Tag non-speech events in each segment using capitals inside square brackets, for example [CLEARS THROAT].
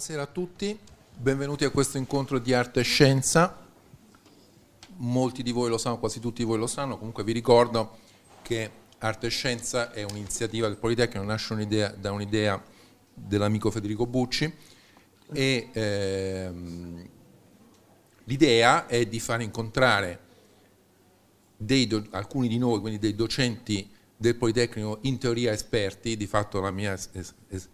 Buonasera a tutti, benvenuti a questo incontro di arte e scienza. Molti di voi lo sanno, quasi tutti voi lo sanno, comunque vi ricordo che Arte e Scienza è un'iniziativa del Politecnico, nasce un'idea, da un'idea dell'amico Federico Bucci e ehm, l'idea è di far incontrare dei, alcuni di noi, quindi dei docenti del Politecnico in teoria esperti, di fatto la mia es, es,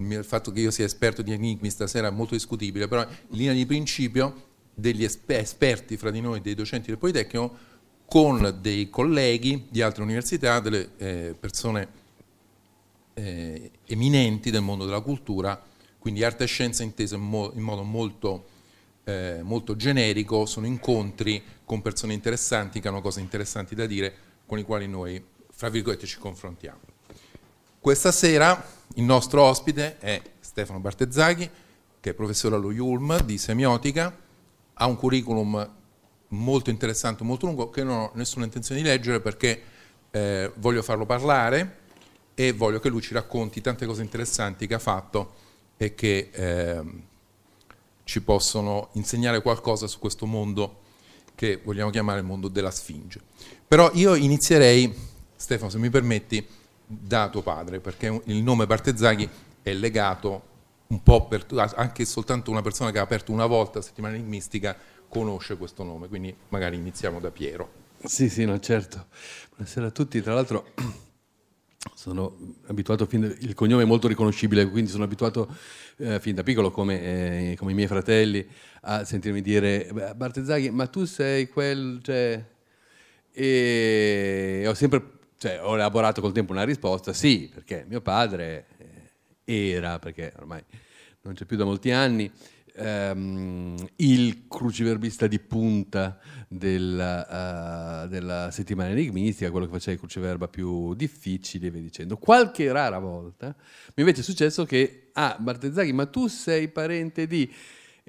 il fatto che io sia esperto di enigmi stasera è molto discutibile, però in linea di principio degli esperti fra di noi, dei docenti del Politecnico, con dei colleghi di altre università, delle eh, persone eh, eminenti del mondo della cultura, quindi arte e scienza intese in, mo in modo molto, eh, molto generico, sono incontri con persone interessanti che hanno cose interessanti da dire, con i quali noi, fra virgolette, ci confrontiamo. Questa sera il nostro ospite è Stefano Bartezzaghi, che è professore allo IULM di semiotica, ha un curriculum molto interessante, molto lungo, che non ho nessuna intenzione di leggere perché eh, voglio farlo parlare e voglio che lui ci racconti tante cose interessanti che ha fatto e che eh, ci possono insegnare qualcosa su questo mondo che vogliamo chiamare il mondo della Sfinge. Però io inizierei, Stefano se mi permetti, da tuo padre, perché il nome Bartezzaghi è legato un po' per anche soltanto una persona che ha aperto una volta la settimana enigmistica conosce questo nome, quindi magari iniziamo da Piero. Sì, sì, no, certo. Buonasera a tutti, tra l'altro [CLEARS THROAT] sono abituato fin il cognome è molto riconoscibile, quindi sono abituato eh, fin da piccolo, come, eh, come, i miei fratelli, a sentirmi dire Bartezzaghi, ma tu sei quel... Cioè... E ho sempre cioè, ho elaborato col tempo una risposta, sì, perché mio padre eh, era, perché ormai non c'è più da molti anni, ehm, il cruciverbista di punta della, uh, eh, della, settimana enigmistica, quello che faceva i cruciverba più difficili, e via dicendo. Qualche rara volta mi invece è successo che, ah, Bartezzaghi, ma tu sei parente di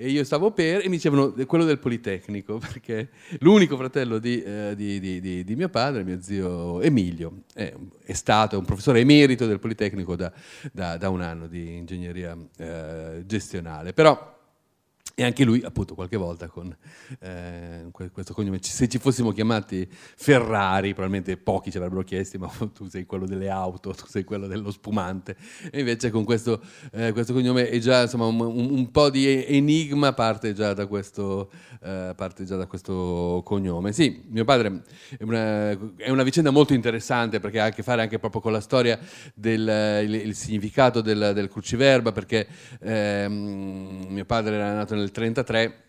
e io stavo per, e mi dicevano eh, quello del Politecnico, [LAUGHS] perché l'unico fratello di, eh, di, di, di, mio padre, mio zio Emilio, è, è, stato un professore emerito del Politecnico da, da, da un anno di ingegneria eh, gestionale. Però e anche lui, appunto, qualche volta con eh, questo cognome. Se ci fossimo chiamati Ferrari, probabilmente pochi ci avrebbero chiesti, ma [LAUGHS] tu sei quello delle auto, tu sei quello dello spumante. E invece con questo, eh, questo cognome è già insomma, un, un, po' di enigma parte già, da questo, eh, parte già da questo, cognome. Sì, mio padre è una, è una, vicenda molto interessante perché ha a che fare anche proprio con la storia del il, il significato del, del cruciverba, perché ehm, mio padre era nato nel del 33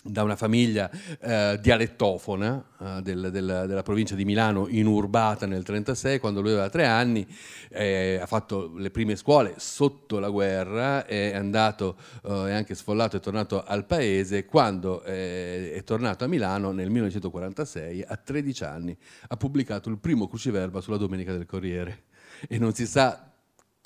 da una famiglia eh, dialettofona eh, del, del, della provincia di Milano, inurbata nel 1936, quando lui aveva tre anni, eh, ha fatto le prime scuole sotto la guerra, è andato, eh, è anche sfollato è tornato al paese, quando eh, è tornato a Milano nel 1946, a 13 anni, ha pubblicato il primo cruciverba sulla Domenica del Corriere e non si sa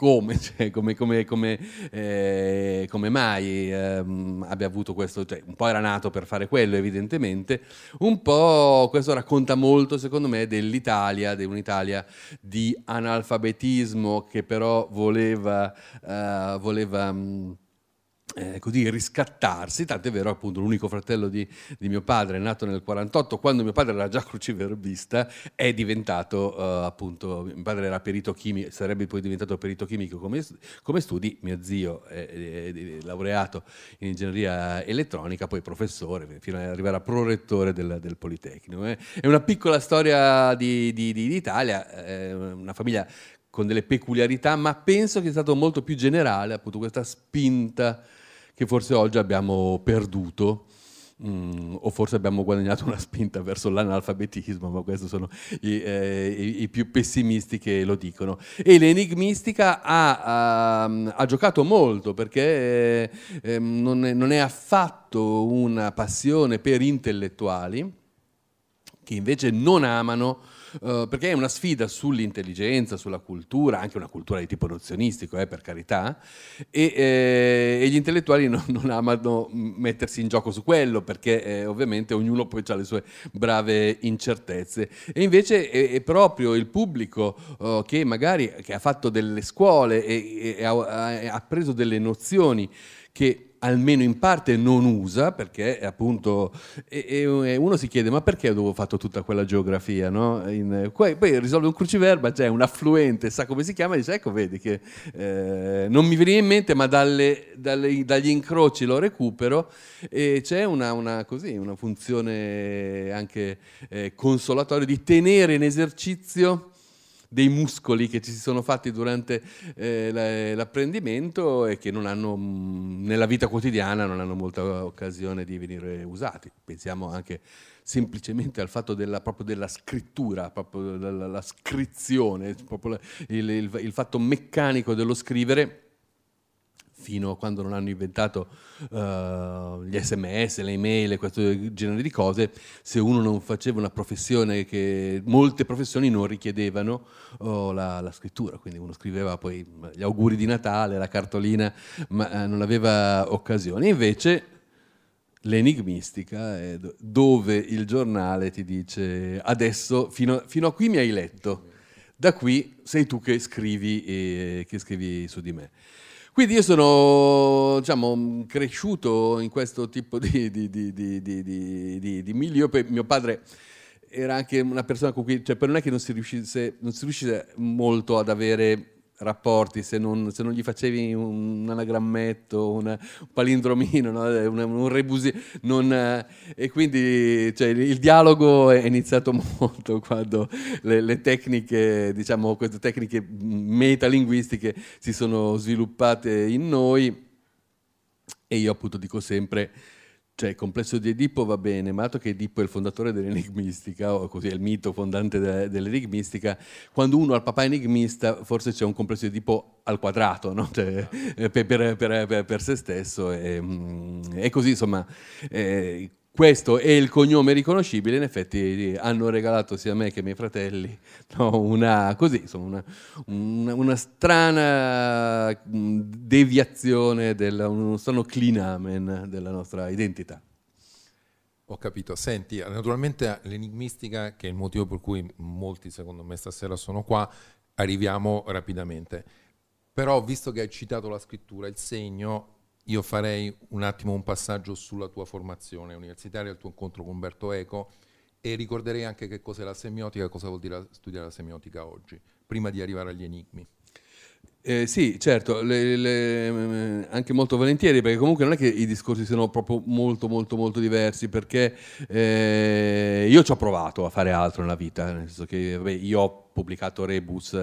come, [LAUGHS] cioè, come, come, come, eh, come mai ehm, abbia avuto questo, cioè, un po' era nato per fare quello evidentemente, un po' questo racconta molto secondo me dell'Italia, di un'Italia di analfabetismo che però voleva, eh, voleva mm, eh, così ecco, riscattarsi, tant'è vero appunto l'unico fratello di, di, mio padre nato nel 48, quando mio padre era già [LAUGHS] cruciverbista, è diventato eh, appunto, mio padre era perito chimico, sarebbe poi diventato perito chimico come, come studi, mio zio è, è, è, laureato in ingegneria elettronica, poi professore, fino ad arrivare a prorettore del, del Politecnico. Eh. È una piccola storia di, di, di d'Italia, eh, una famiglia con delle peculiarità, ma penso che sia stato molto più generale appunto questa spinta che forse oggi abbiamo perduto. Mm, o forse abbiamo guadagnato una spinta verso l'analfabetismo, ma questi sono i, eh, i, i, più pessimisti che lo dicono. E l'enigmistica ha, ha, ehm, ha giocato molto perché eh, ehm, non, è, non è affatto una passione per intellettuali che invece non amano eh, perché è una sfida sull'intelligenza, sulla cultura, anche una cultura di tipo nozionistico, eh, per carità, e, eh, e gli intellettuali non, non, amano mettersi in gioco su quello, perché eh, ovviamente ognuno poi ha le sue brave incertezze. E invece è, è proprio il pubblico eh, che magari che ha fatto delle scuole e, e ha, ha preso delle nozioni che almeno in parte non usa, perché appunto e, e uno si chiede ma perché avevo fatto tutta quella geografia? No? In, poi, risolve un cruciverba, c'è un affluente, sa come si chiama, e dice ecco vedi che eh, non mi veniva in mente ma dalle, dalle, dagli incroci lo recupero e c'è una, una, così, una funzione anche eh, consolatoria di tenere in esercizio dei muscoli che ci si sono fatti durante eh, eh l'apprendimento e che non hanno, mm, nella vita quotidiana non hanno molta occasione di venire usati. Pensiamo anche semplicemente al fatto della, proprio della scrittura, proprio della, la scrizione, proprio il, il, il fatto meccanico dello scrivere fino a quando non hanno inventato uh, gli sms, le email, questo genere di cose, se uno non faceva una professione che molte professioni non richiedevano oh, la, la, scrittura, quindi uno scriveva poi mm, gli auguri di Natale, la cartolina, ma eh, non aveva occasione. Invece l'enigmistica è dove il giornale ti dice adesso fino, fino a qui mi hai letto, da qui sei tu che scrivi, e, eh, che scrivi su di me. Quindi io sono diciamo, cresciuto in questo tipo di, di, di, di milieu. Mio padre era anche una persona con cui, cioè, per non è che non si riuscisse, non si riuscisse molto ad avere rapporti se non, se non gli facevi un, anagrammetto, un palindromino, no? Eh, un, un rebusi, non, eh, e quindi cioè, il dialogo è iniziato [LAUGHS] molto quando le, le tecniche, diciamo queste tecniche mm, metalinguistiche si sono sviluppate in noi e io appunto dico sempre cioè, il complesso di Edipo va bene, ma dato che Edipo è il fondatore dell'enigmistica, o così è il mito fondante de- dell'enigmistica, quando uno ha il papà enigmista, forse c'è un complesso di Edipo al quadrato, no? cioè, eh, per, per, per, per, se stesso, e, e mm, così insomma. Eh, questo e il cognome riconoscibile in effetti hanno regalato sia a me che ai miei fratelli [LAUGHS] no, una, così, insomma, una, una, strana mm, deviazione, della, uno strano clinamen della nostra identità. Ho capito, senti, naturalmente l'enigmistica, che è il motivo per cui molti secondo me stasera sono qua, arriviamo rapidamente. Però visto che hai citato la scrittura, il segno, io farei un attimo un passaggio sulla tua formazione universitaria, il tuo incontro con Umberto Eco e ricorderei anche che cos'è la semiotica, cosa vuol dire studiare la semiotica oggi, prima di arrivare agli enigmi. Eh, sì, certo, le, le, eh, anche molto volentieri, perché comunque non è che i discorsi siano proprio molto, molto, molto diversi, perché eh, io ci ho provato a fare altro nella vita, nel senso che vabbè, io ho pubblicato Rebus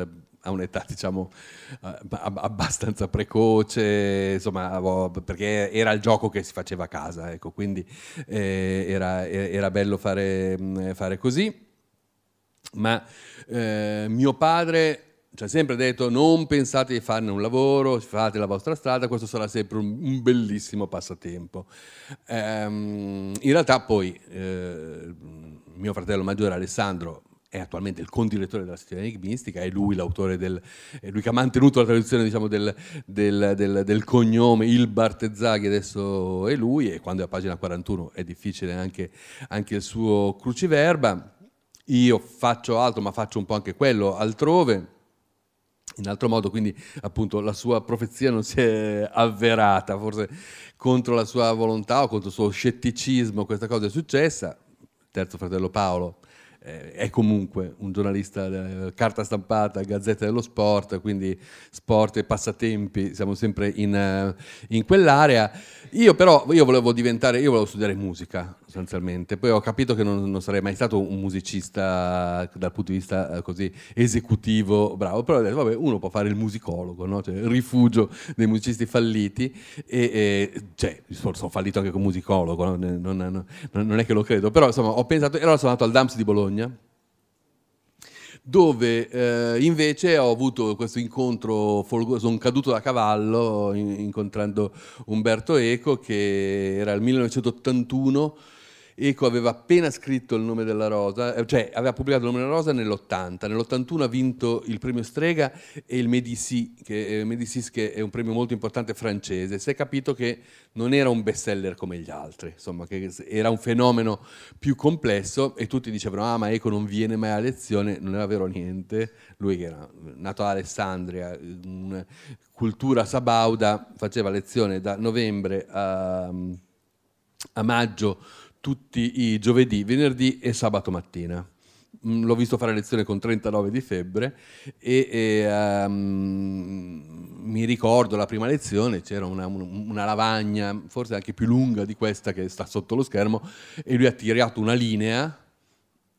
a un'età diciamo eh, abbastanza precoce, insomma, perché era il gioco che si faceva a casa, ecco, quindi eh, era, era, bello fare, mm, fare così. Ma eh, mio padre ci ha sempre detto non pensate di farne un lavoro, fate la vostra strada, questo sarà sempre un, bellissimo passatempo. Ehm, in realtà poi eh, mio fratello maggiore Alessandro è attualmente il condirettore della sezione enigmistica, è lui l'autore del, è lui che ha mantenuto la tradizione diciamo, del, del, del, del, cognome, il Bartezzaghi adesso è lui e quando è a pagina 41 è difficile anche, anche il suo cruciverba. Io faccio altro, ma faccio un po' anche quello altrove in altro modo, quindi appunto la sua profezia non si è avverata, forse contro la sua volontà o contro il suo scetticismo questa cosa è successa. terzo fratello Paolo eh, è comunque un giornalista eh, carta stampata, gazzetta dello sport, quindi sport e passatempi, siamo sempre in, eh, in quell'area. Io però, io volevo diventare, io volevo studiare musica, sostanzialmente. Poi ho capito che non, non, sarei mai stato un musicista dal punto di vista eh, così esecutivo, bravo, però ho detto, vabbè, uno può fare il musicologo, no? cioè, il rifugio dei musicisti falliti, e, e cioè, sono fallito anche come musicologo, no? non, non, non, è che lo credo, però insomma ho pensato, e allora sono andato al Dams di Bologna, dove eh, invece ho avuto questo incontro, sono caduto da cavallo incontrando Umberto Eco che era il 1981 Eco aveva appena scritto il nome della rosa, eh, cioè aveva pubblicato il nome della rosa nell'80, nell'81 ha vinto il premio Strega e il Medicis, che, eh, Medicis, che è un premio molto importante francese, si è capito che non era un best seller come gli altri, insomma che era un fenomeno più complesso e tutti dicevano ah ma Eco non viene mai a lezione, non era vero niente, lui che era nato ad Alessandria, un, cultura sabauda, faceva lezione da novembre a, a maggio tutti i giovedì, venerdì e sabato mattina. Mm, l'ho visto fare lezione con 39 di febbre e, e um, mi ricordo la prima lezione, c'era una, una, lavagna, forse anche più lunga di questa che sta sotto lo schermo, e lui ha tirato una linea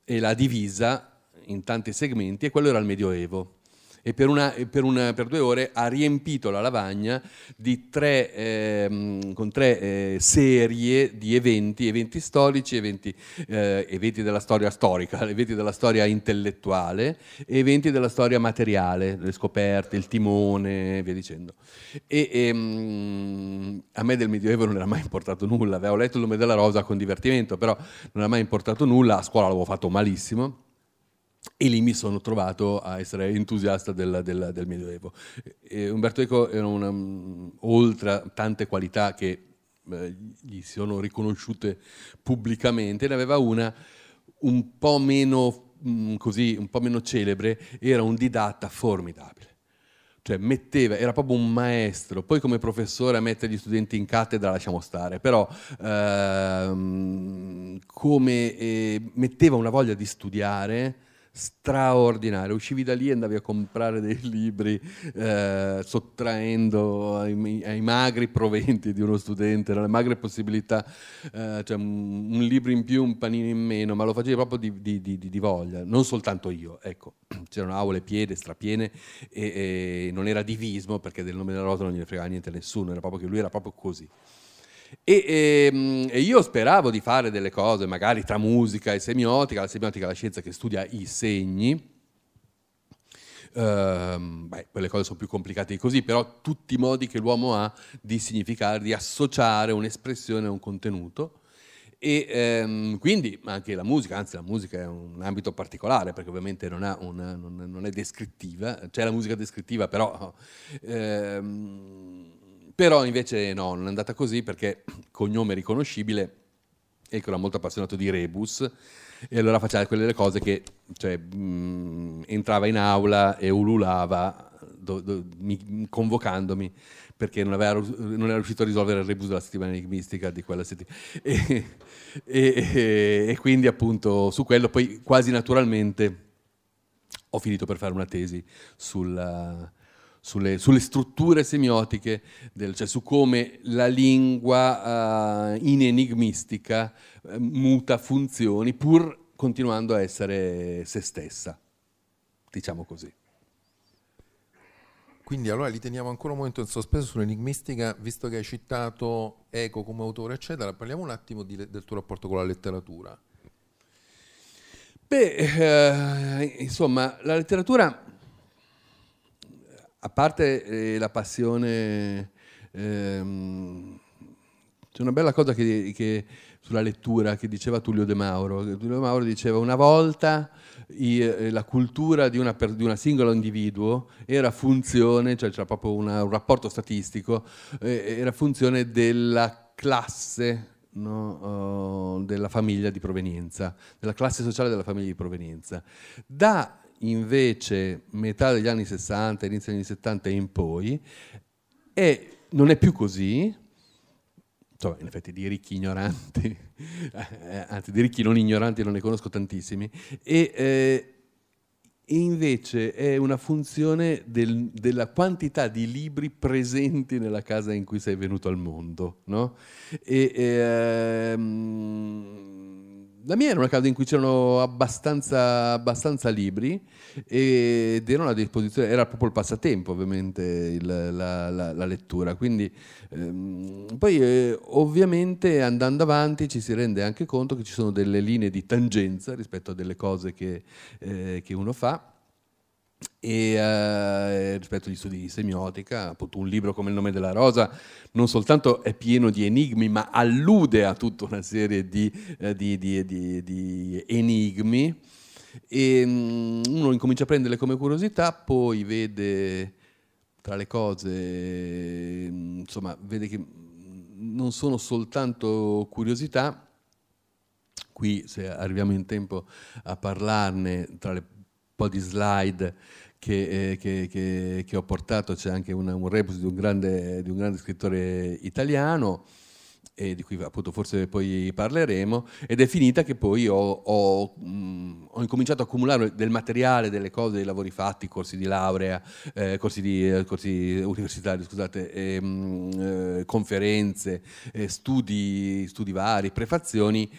e l'ha divisa in tanti segmenti e quello era il Medioevo e per, una, per, una, per, due ore ha riempito la lavagna tre, eh, con tre eh, serie di eventi, eventi storici, eventi, eh, eventi, della storia storica, [LAUGHS] eventi della storia intellettuale e eventi della storia materiale, le scoperte, il timone e via dicendo. E, ehm, a me del Medioevo non era mai importato nulla, avevo letto il nome della rosa con divertimento, però non era mai importato nulla, a scuola l'avevo fatto malissimo e lì mi sono trovato a essere entusiasta del, del, del Medioevo. E Umberto Eco era una, mm, oltre tante qualità che eh, gli sono riconosciute pubblicamente, ne aveva una un po' meno mh, mm, così, un po' meno celebre, era un didatta formidabile. Cioè metteva, era proprio un maestro, poi come professore a mettere gli studenti in cattedra lasciamo stare, però ehm, come eh, metteva una voglia di studiare straordinario. Uscivi da lì e andavi a comprare dei libri eh, sottraendo ai, ai, magri proventi di uno studente, alle magre possibilità, eh, cioè un, un, libro in più, un panino in meno, ma lo facevi proprio di, di, di, di voglia, non soltanto io, ecco, [CLEARS THROAT] c'erano aule piede, strapiene e, e non era divismo perché del nome della rosa non gliene fregava niente a nessuno, era proprio che lui era proprio così. E, e, ehm, e, io speravo di fare delle cose, magari tra musica e semiotica, la semiotica è la scienza che studia i segni. Ehm, beh, quelle cose sono più complicate di così, però tutti i modi che l'uomo ha di significare, di associare un'espressione a un contenuto e ehm, quindi anche la musica, anzi la musica è un ambito particolare perché ovviamente non, una, non, non è descrittiva, c'è la musica descrittiva però ehm, però invece no, non è andata così perché [CLEARS THROAT] cognome riconoscibile, ecco, era molto appassionato di rebus e allora faceva quelle delle cose che cioè, mh, mm, entrava in aula e ululava do, do, mi, convocandomi perché non, aveva, non, era riuscito a risolvere il rebus della settimana enigmistica di quella settimana. [LAUGHS] E, e, e, quindi appunto su quello poi quasi naturalmente ho finito per fare una tesi sulla sulle, sulle strutture semiotiche, del, cioè su come la lingua eh, in enigmistica eh, muta funzioni pur continuando a essere se stessa, diciamo così. Quindi allora li teniamo ancora un momento in sospeso sull'enigmistica, visto che hai citato Eco come autore, eccetera, parliamo un attimo di, del tuo rapporto con la letteratura. Beh, eh, insomma, la letteratura a parte eh, la passione, ehm, c'è una bella cosa che, che, sulla lettura che diceva Tullio De Mauro. Tullio De Mauro diceva una volta i, eh, la cultura di una, per, di una singola individuo era funzione, cioè c'era proprio una, un rapporto statistico, eh, era funzione della classe No, oh, della famiglia di provenienza, della classe sociale della famiglia di provenienza. Da invece metà degli anni 60, inizio degli anni 70 e in poi, e non è più così, insomma, in effetti di ricchi ignoranti, eh, anzi di ricchi non ignoranti non ne conosco tantissimi, e, eh, e invece è una funzione del, della quantità di libri presenti nella casa in cui sei venuto al mondo, no? E, eh, um, la mia era una casa in cui c'erano abbastanza, abbastanza libri ed erano a disposizione, era proprio il passatempo ovviamente il, la, la, la, lettura, quindi ehm, poi eh, ovviamente andando avanti ci si rende anche conto che ci sono delle linee di tangenza rispetto a delle cose che, eh, che uno fa e eh, rispetto agli studi di semiotica, appunto un libro come Il nome della rosa non soltanto è pieno di enigmi, ma allude a tutta una serie di, eh, di, di, di enigmi e um, uno incomincia a prenderle come curiosità, poi vede tra le cose, mm, insomma, vede che mm, non sono soltanto curiosità, qui se arriviamo in tempo a parlarne tra le po' di slide che, eh, che, che, che ho portato, c'è anche una, un repus di un grande, di un grande scrittore italiano di cui appunto forse poi parleremo, ed è finita che poi ho, ho, mh, mm, ho, incominciato a accumulare del materiale, delle cose, dei lavori fatti, corsi di laurea, eh, corsi, di, eh, corsi, universitari, scusate, mm, eh, mh, conferenze, eh, studi, studi vari, prefazioni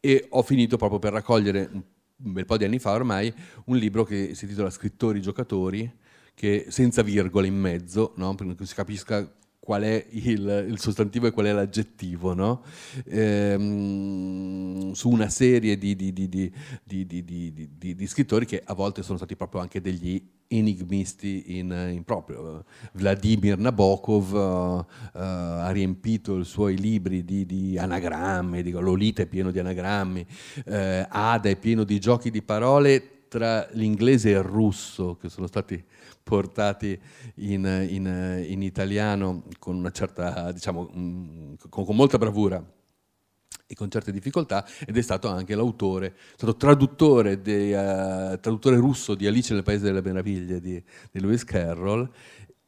e ho finito proprio per raccogliere un un bel po' di anni fa ormai, un libro che si intitola Scrittori giocatori, che senza virgole in mezzo, no? perché si capisca qual è il, il, sostantivo e qual è l'aggettivo, no? ehm, su una serie di, di, di, di scrittori che a volte sono stati proprio anche degli enigmisti in, eh, in, proprio. Vladimir Nabokov uh, uh, ha riempito i suoi libri di, di anagrammi, dico, Lolita è pieno di anagrammi, uh, Ada è pieno di giochi di parole tra l'inglese e il russo che sono stati portati in, in, in italiano con una certa, diciamo, mm, con, con molta bravura e con certe difficoltà ed è stato anche l'autore, è stato traduttore, di, uh, eh, traduttore russo di Alice nel Paese delle Meraviglie di, di Lewis Carroll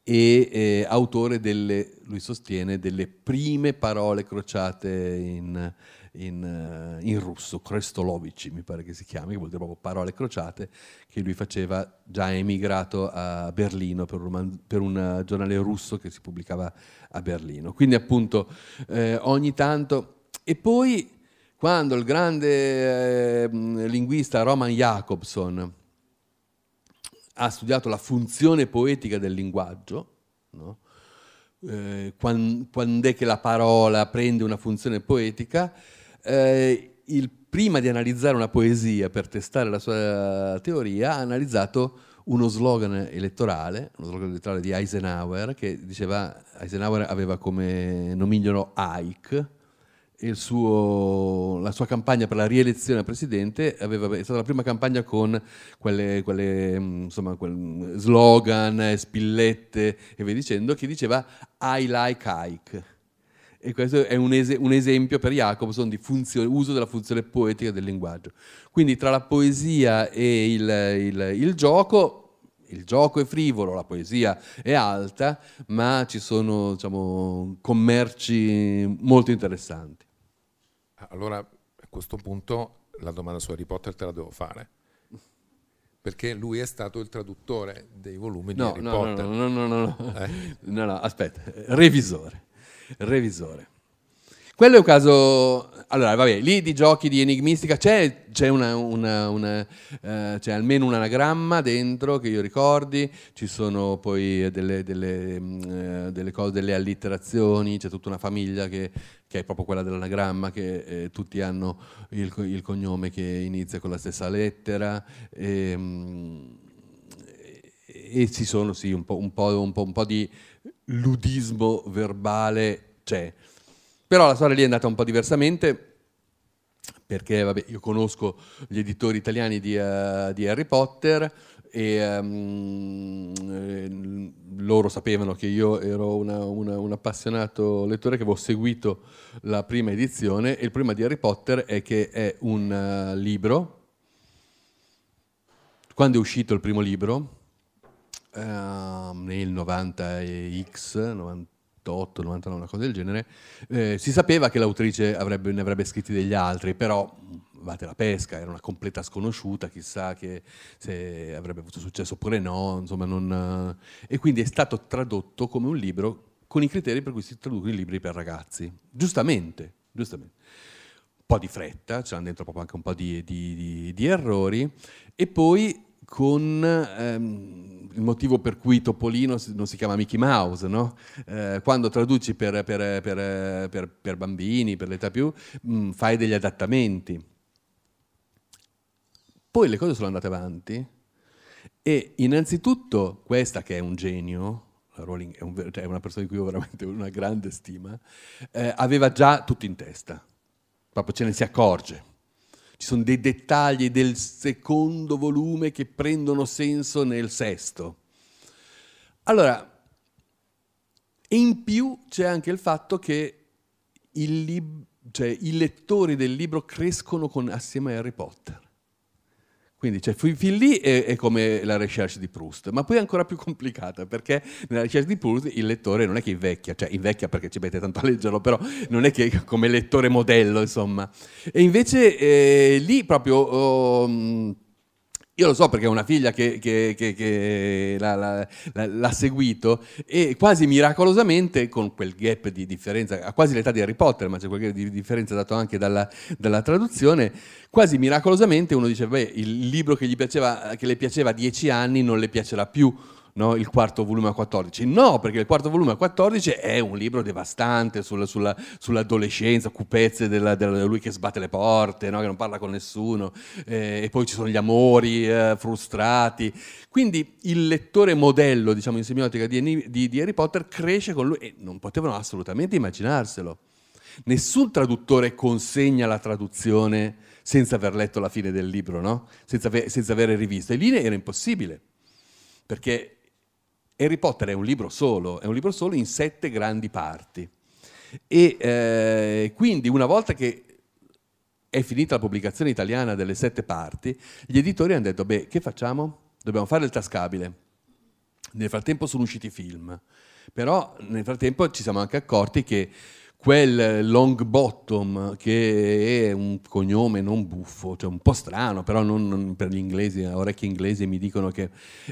e eh, autore delle, lui sostiene, delle prime parole crociate in, in, eh, in, russo, Krestolovici mi pare che si chiami, che vuol dire proprio parole crociate, che lui faceva già emigrato a Berlino per un, per un eh, giornale russo che si pubblicava a Berlino. Quindi appunto eh, ogni tanto e poi quando il grande eh, linguista Roman Jacobson ha studiato la funzione poetica del linguaggio, no? eh, quando, è che la parola prende una funzione poetica, eh, il, prima di analizzare una poesia per testare la sua teoria ha analizzato uno slogan elettorale, uno slogan elettorale di Eisenhower che diceva, Eisenhower aveva come nomignolo Ike, suo, la sua campagna per la rielezione a presidente aveva, è stata la prima campagna con quelle, quelle mm, insomma, quel mm, slogan, eh, spillette e via dicendo, che diceva I like Ike. E questo è un, es- un esempio per Jacobson di funzione, uso della funzione poetica del linguaggio. Quindi tra la poesia e il, il, il gioco il gioco è frivolo, la poesia è alta, ma ci sono diciamo, commerci molto interessanti. Allora a questo punto la domanda su Harry Potter te la devo fare. Perché lui è stato il traduttore dei volumi no, di Harry no, Potter. No, no, no, no, no. Eh? no, no, aspetta, revisore. Revisore. Quello è un caso allora, vabbè, lì di giochi di enigmistica c'è, c'è, una, una, una, eh, c'è, almeno un anagramma dentro che io ricordi, ci sono poi delle, delle, mm, eh, delle, cose, delle allitterazioni, c'è tutta una famiglia che, che è proprio quella dell'anagramma, che eh, tutti hanno il, il, cognome che inizia con la stessa lettera. Ehm, e, e ci sono sì, un po', un po', un po', un po di ludismo verbale c'è. Però la storia lì è andata un po' diversamente perché vabbè, io conosco gli editori italiani di, uh, di Harry Potter e um, loro sapevano che io ero una, una, un appassionato lettore che avevo seguito la prima edizione e il problema di Harry Potter è che è un uh, libro. Quando è uscito il primo libro, uh, nel 90X, 90 98, 99, una cosa del genere, eh, si sapeva che l'autrice avrebbe, ne avrebbe scritti degli altri, però mm, vate la pesca, era una completa sconosciuta, chissà che se avrebbe avuto successo oppure no, insomma non... Eh, e quindi è stato tradotto come un libro con i criteri per cui si traducono i libri per ragazzi, giustamente, giustamente. Un po' di fretta, c'erano dentro proprio anche un po' di, di, di, di errori, e poi con ehm, il motivo per cui Topolino non si chiama Mickey Mouse, no? eh, quando traduci per, per, per, per bambini, per l'età più, mh, mm, fai degli adattamenti. Poi le cose sono andate avanti e innanzitutto questa che è un genio, Rowling è, un, cioè una persona di cui ho veramente una grande stima, eh, aveva già tutto in testa, proprio ce ne si accorge ci sono dei dettagli del secondo volume che prendono senso nel sesto. Allora, in più c'è anche il fatto che il cioè, i lettori del libro crescono con, assieme a Harry Potter. Quindi cioè, fin lì è, è, come la recherche di Proust, ma poi è ancora più complicata perché nella recherche di Proust il lettore non è che invecchia, cioè invecchia perché ci mette tanto a leggerlo, però non è che come lettore modello, insomma. E invece eh, lì proprio... Oh, io lo so perché è una figlia che, che, che, che l'ha, l'ha, l'ha, seguito e quasi miracolosamente, con quel gap di differenza, a quasi l'età di Harry Potter, ma c'è quel gap di differenza dato anche dalla, dalla traduzione, quasi miracolosamente uno dice, beh, il libro che, gli piaceva, che le piaceva a dieci anni non le piacerà più no, il quarto volume a 14. No, perché il quarto volume a 14 è un libro devastante sulla, sulla, sull'adolescenza, cupezze della, della, lui che sbatte le porte, no, che non parla con nessuno, eh, e poi ci sono gli amori eh, frustrati. Quindi il lettore modello, diciamo, in semiotica di, di, di Harry Potter cresce con lui e non potevano assolutamente immaginarselo. Nessun traduttore consegna la traduzione senza aver letto la fine del libro, no? senza, senza aver rivisto. E lì era impossibile, perché Harry Potter è un libro solo, è un libro solo in sette grandi parti. E eh, quindi una volta che è finita la pubblicazione italiana delle sette parti, gli editori hanno detto, beh, che facciamo? Dobbiamo fare il tascabile. Nel frattempo sono usciti i film, però nel frattempo ci siamo anche accorti che quel long bottom che è un cognome non buffo, cioè un po' strano, però non, non per gli inglesi, orecchie inglesi mi dicono che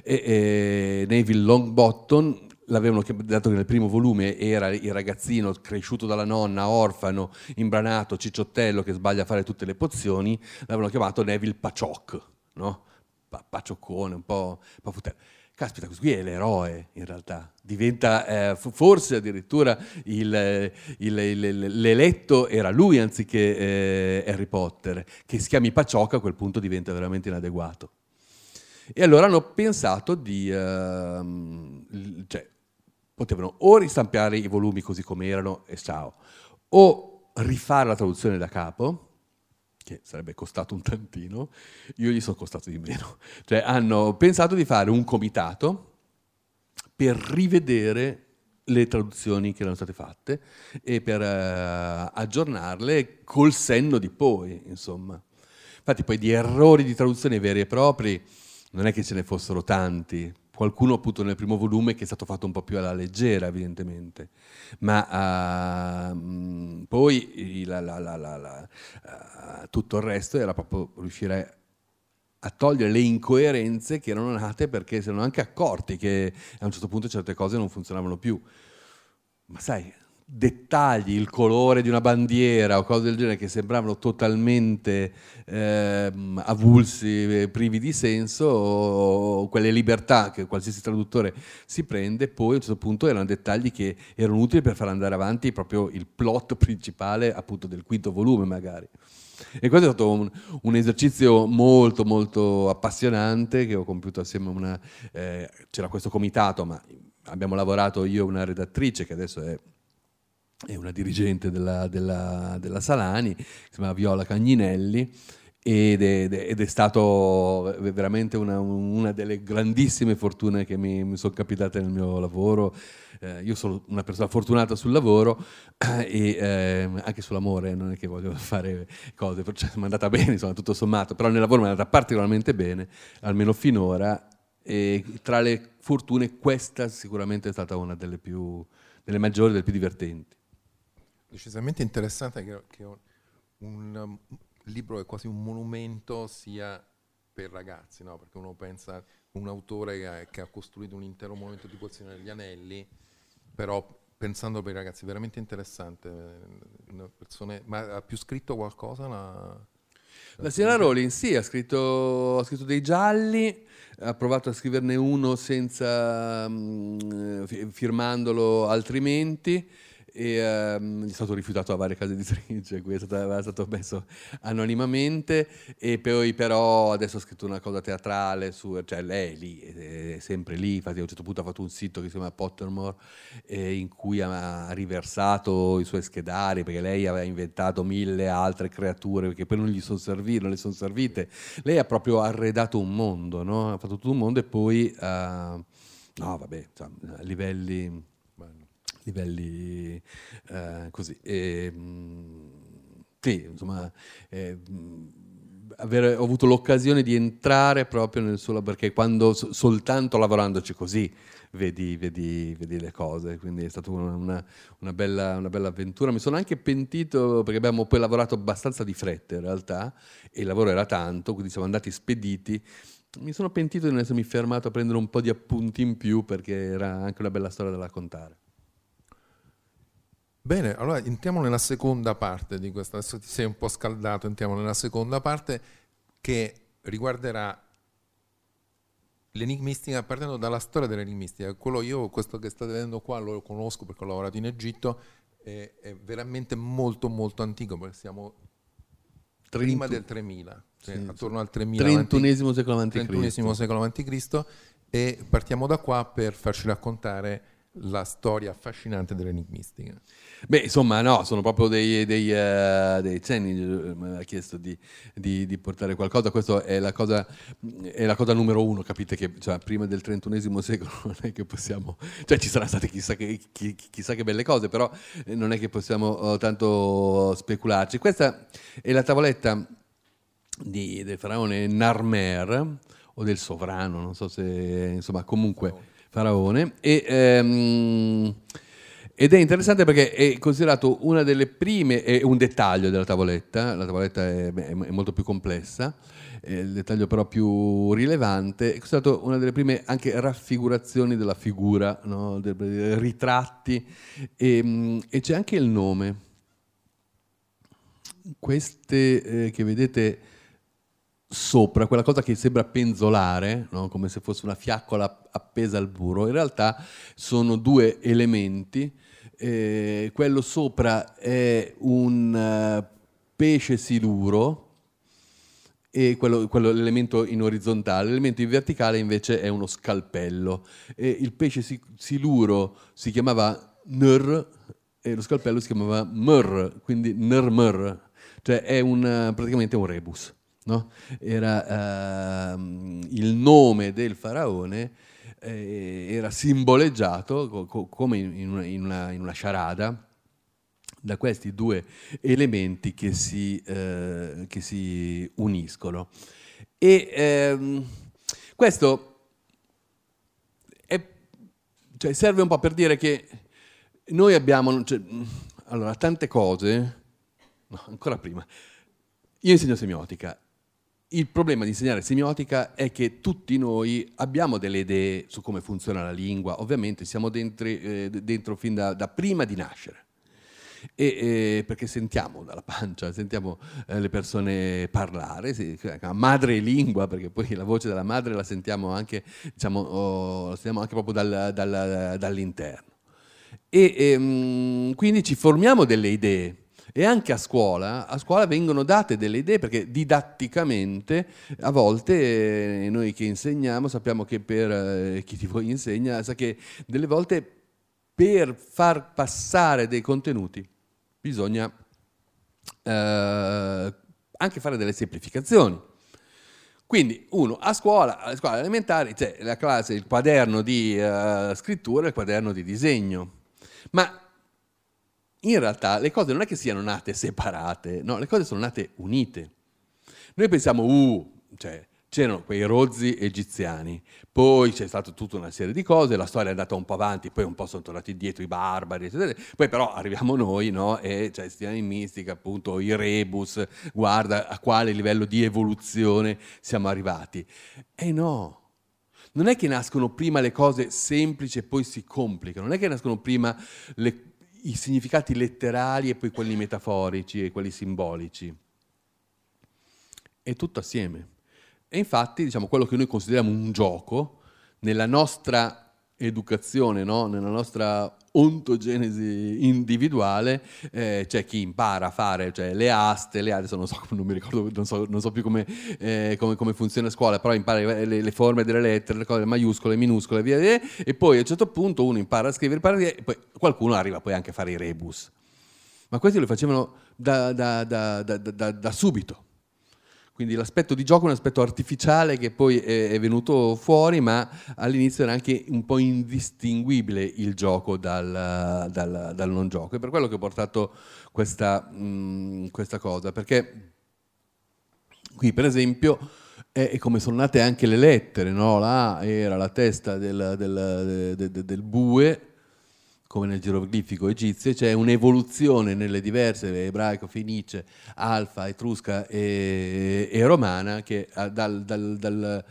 eh, eh, Neville Longbottom l'avevano dato che nel primo volume era il ragazzino cresciuto dalla nonna, orfano, imbranato, cicciottello che sbaglia a fare tutte le pozioni, l'avevano chiamato Neville Pacioc, no? pacioccone, un po' pafutello. Caspita, qui è l'eroe in realtà, diventa eh, forse addirittura il, il, il, l'eletto, era lui anziché eh, Harry Potter, che si chiami Paciocca, a quel punto diventa veramente inadeguato. E allora hanno pensato di, eh, cioè, potevano o ristampiare i volumi così come erano e ciao, o rifare la traduzione da capo, che sarebbe costato un tantino, io gli sono costato di meno. Cioè hanno pensato di fare un comitato per rivedere le traduzioni che erano state fatte e per eh, aggiornarle col senno di poi, insomma. Infatti poi di errori di traduzione veri e propri non è che ce ne fossero tanti, qualcuno appunto nel primo volume che è stato fatto un po' più alla leggera evidentemente, ma uh, poi la, la, la, uh, tutto il resto era proprio riuscire a a togliere le incoerenze che erano nate perché si erano anche accorti che a un certo punto certe cose non funzionavano più. Ma sai, dettagli, il colore di una bandiera o cose del genere che sembravano totalmente ehm, avulsi, privi di senso, o quelle libertà che qualsiasi traduttore si prende, poi a un certo punto erano dettagli che erano utili per far andare avanti proprio il plot principale appunto del quinto volume magari. E questo è stato un, un, esercizio molto molto appassionante che ho compiuto assieme a una... Eh, c'era questo comitato, ma abbiamo lavorato io e una redattrice che adesso è è una dirigente della, della, della Salani, si chiama Viola Cagninelli, ed è, ed è, stato veramente una, una, delle grandissime fortune che mi, mi sono capitate nel mio lavoro. Eh, io sono una persona fortunata sul lavoro eh, e eh, anche sull'amore, non è che voglio [LAUGHS] fare cose, cioè, mi è andata bene, insomma, tutto sommato, però nel lavoro mi è andata particolarmente bene, almeno finora, e tra le fortune questa sicuramente è stata una delle, più, delle maggiori, delle più divertenti decisamente interessante che, che un, un um, libro è quasi un monumento sia per ragazzi, no? perché uno pensa a un autore che ha, che ha, costruito un intero monumento tipo il Signore degli Anelli, però pensando per i ragazzi, veramente interessante. Eh, persone, ma ha più scritto qualcosa? La, la signora Rollins sì, ha scritto, ha scritto, dei gialli, ha provato a scriverne uno senza mh, mm, eh, firmandolo altrimenti e ehm, gli è stato rifiutato da varie case editrici, quindi è stato, è stato messo anonimamente e poi però adesso ha scritto una cosa teatrale su, cioè lei è lì, è sempre lì, infatti a un certo punto ha fatto un sito che si chiama Pottermore eh, in cui ha riversato i suoi schedari perché lei aveva inventato mille altre creature che poi non gli sono servite, non le sono servite, lei ha proprio arredato un mondo, no? ha fatto tutto un mondo e poi, eh, no vabbè, insomma, a livelli livelli eh, così. E, ehm, sì, insomma, eh, avere, ho avuto l'occasione di entrare proprio nel suo perché quando, soltanto lavorandoci così vedi, vedi, vedi le cose, quindi è stata una, una, una, bella, una, bella, avventura. Mi sono anche pentito perché abbiamo poi lavorato abbastanza di fretta in realtà e il lavoro era tanto, quindi siamo andati spediti. Mi sono pentito di non essermi fermato a prendere un po' di appunti in più perché era anche una bella storia da raccontare. Bene, allora entriamo nella seconda parte di questa, adesso ti sei un po' scaldato, entriamo nella seconda parte che riguarderà l'enigmistica partendo dalla storia dell'enigmistica. Quello io, questo che state vedendo qua, lo conosco perché ho lavorato in Egitto, è, è veramente molto molto antico perché siamo prima del 3000, cioè sì, attorno al 3000 31 secolo a.C. 31 secolo a.C. e partiamo da qua per farci raccontare la storia affascinante dell'enigmistica. Beh, insomma, no, sono proprio dei, dei, uh, dei cenni, eh, mi ha chiesto di, di, di, portare qualcosa, questa è la cosa, è la cosa numero uno, capite che cioè, prima del XXI secolo [LAUGHS] non è che possiamo, cioè ci saranno state chissà che, chissà che belle cose, però non è che possiamo eh, tanto specularci. Questa è la tavoletta di, del faraone Narmer o del sovrano, non so se, insomma, comunque faraone. E, um, ed è interessante perché è considerato una delle prime, è un dettaglio della tavoletta, la tavoletta è, è molto più complessa, è il dettaglio però più rilevante, è considerato una delle prime anche raffigurazioni della figura, no? dei ritratti, e, ehm, e, c'è anche il nome. Queste eh, che vedete sopra, quella cosa che sembra penzolare, no? come se fosse una fiaccola appesa al muro, in realtà sono due elementi eh, quello sopra è un eh, pesce siluro e quello, quello, l'elemento in orizzontale, l'elemento in verticale invece è uno scalpello. E il pesce si, siluro si chiamava Nr e lo scalpello si chiamava Mr, quindi Nr-Mr, cioè è un, eh, praticamente un rebus. No? Era uh, il nome del faraone eh, era simboleggiato co- co- come in una, in, una, in una sciarada da questi due elementi che si, eh, che si uniscono. E ehm, questo è, cioè, serve un po' per dire che noi abbiamo cioè, allora, tante cose, no, ancora prima, io insegno semiotica il problema di insegnare semiotica è che tutti noi abbiamo delle idee su come funziona la lingua, ovviamente siamo dentro, eh, dentro fin da, da, prima di nascere. E, eh, perché sentiamo dalla pancia, sentiamo eh, le persone parlare, sì, madre lingua, perché poi la voce della madre la sentiamo anche, diciamo, oh, la sentiamo anche proprio dal, dal, dall'interno. E ehm, quindi ci formiamo delle idee e anche a scuola, a scuola vengono date delle idee perché didatticamente a volte eh, noi che insegniamo sappiamo che per eh, chi di voi insegna sa che delle volte per far passare dei contenuti bisogna eh, anche fare delle semplificazioni. Quindi uno a scuola, alle scuole elementari c'è cioè, la classe, il quaderno di uh, scrittura e il quaderno di disegno. Ma in realtà le cose non è che siano nate separate, no, le cose sono nate unite. Noi pensiamo, uh, cioè, c'erano quei rozzi egiziani, poi c'è stata tutta una serie di cose, la storia è andata un po' avanti, poi un po' sono tornati indietro i barbari, eccetera. Poi però arriviamo noi, no? E cioè, stiamo in mistica, appunto, i rebus, guarda a quale livello di evoluzione siamo arrivati. E eh, no, non è che nascono prima le cose semplici e poi si complicano, non è che nascono prima le, i significati letterali e poi quelli metaforici e quelli simbolici. È tutto assieme. E infatti, diciamo, quello che noi consideriamo un gioco, nella nostra educazione, no? nella nostra ontogenesi individuale, eh, c'è chi impara a fare cioè, le aste, le adesso non so, non mi ricordo, non so, non so più come, eh, come, come, funziona a scuola, però impara le, le, forme delle lettere, le, cose, maiuscole, le minuscole, via, via, e poi a un certo punto uno impara a scrivere, impara, e poi qualcuno arriva poi anche a fare i rebus. Ma questi lo facevano da, da, da, da subito quindi l'aspetto di gioco è un aspetto artificiale che poi è, venuto fuori, ma all'inizio era anche un po' indistinguibile il gioco dal, dal, dal non gioco. È per quello che ho portato questa, mh, mm, questa cosa, perché qui per esempio... è come sono nate anche le lettere, no? là era la testa del, del, del, del bue, come nel geroglifico egizio, c'è un'evoluzione nelle diverse ebraico, fenice, alfa, etrusca e, e romana che ah, dal, dal, dal,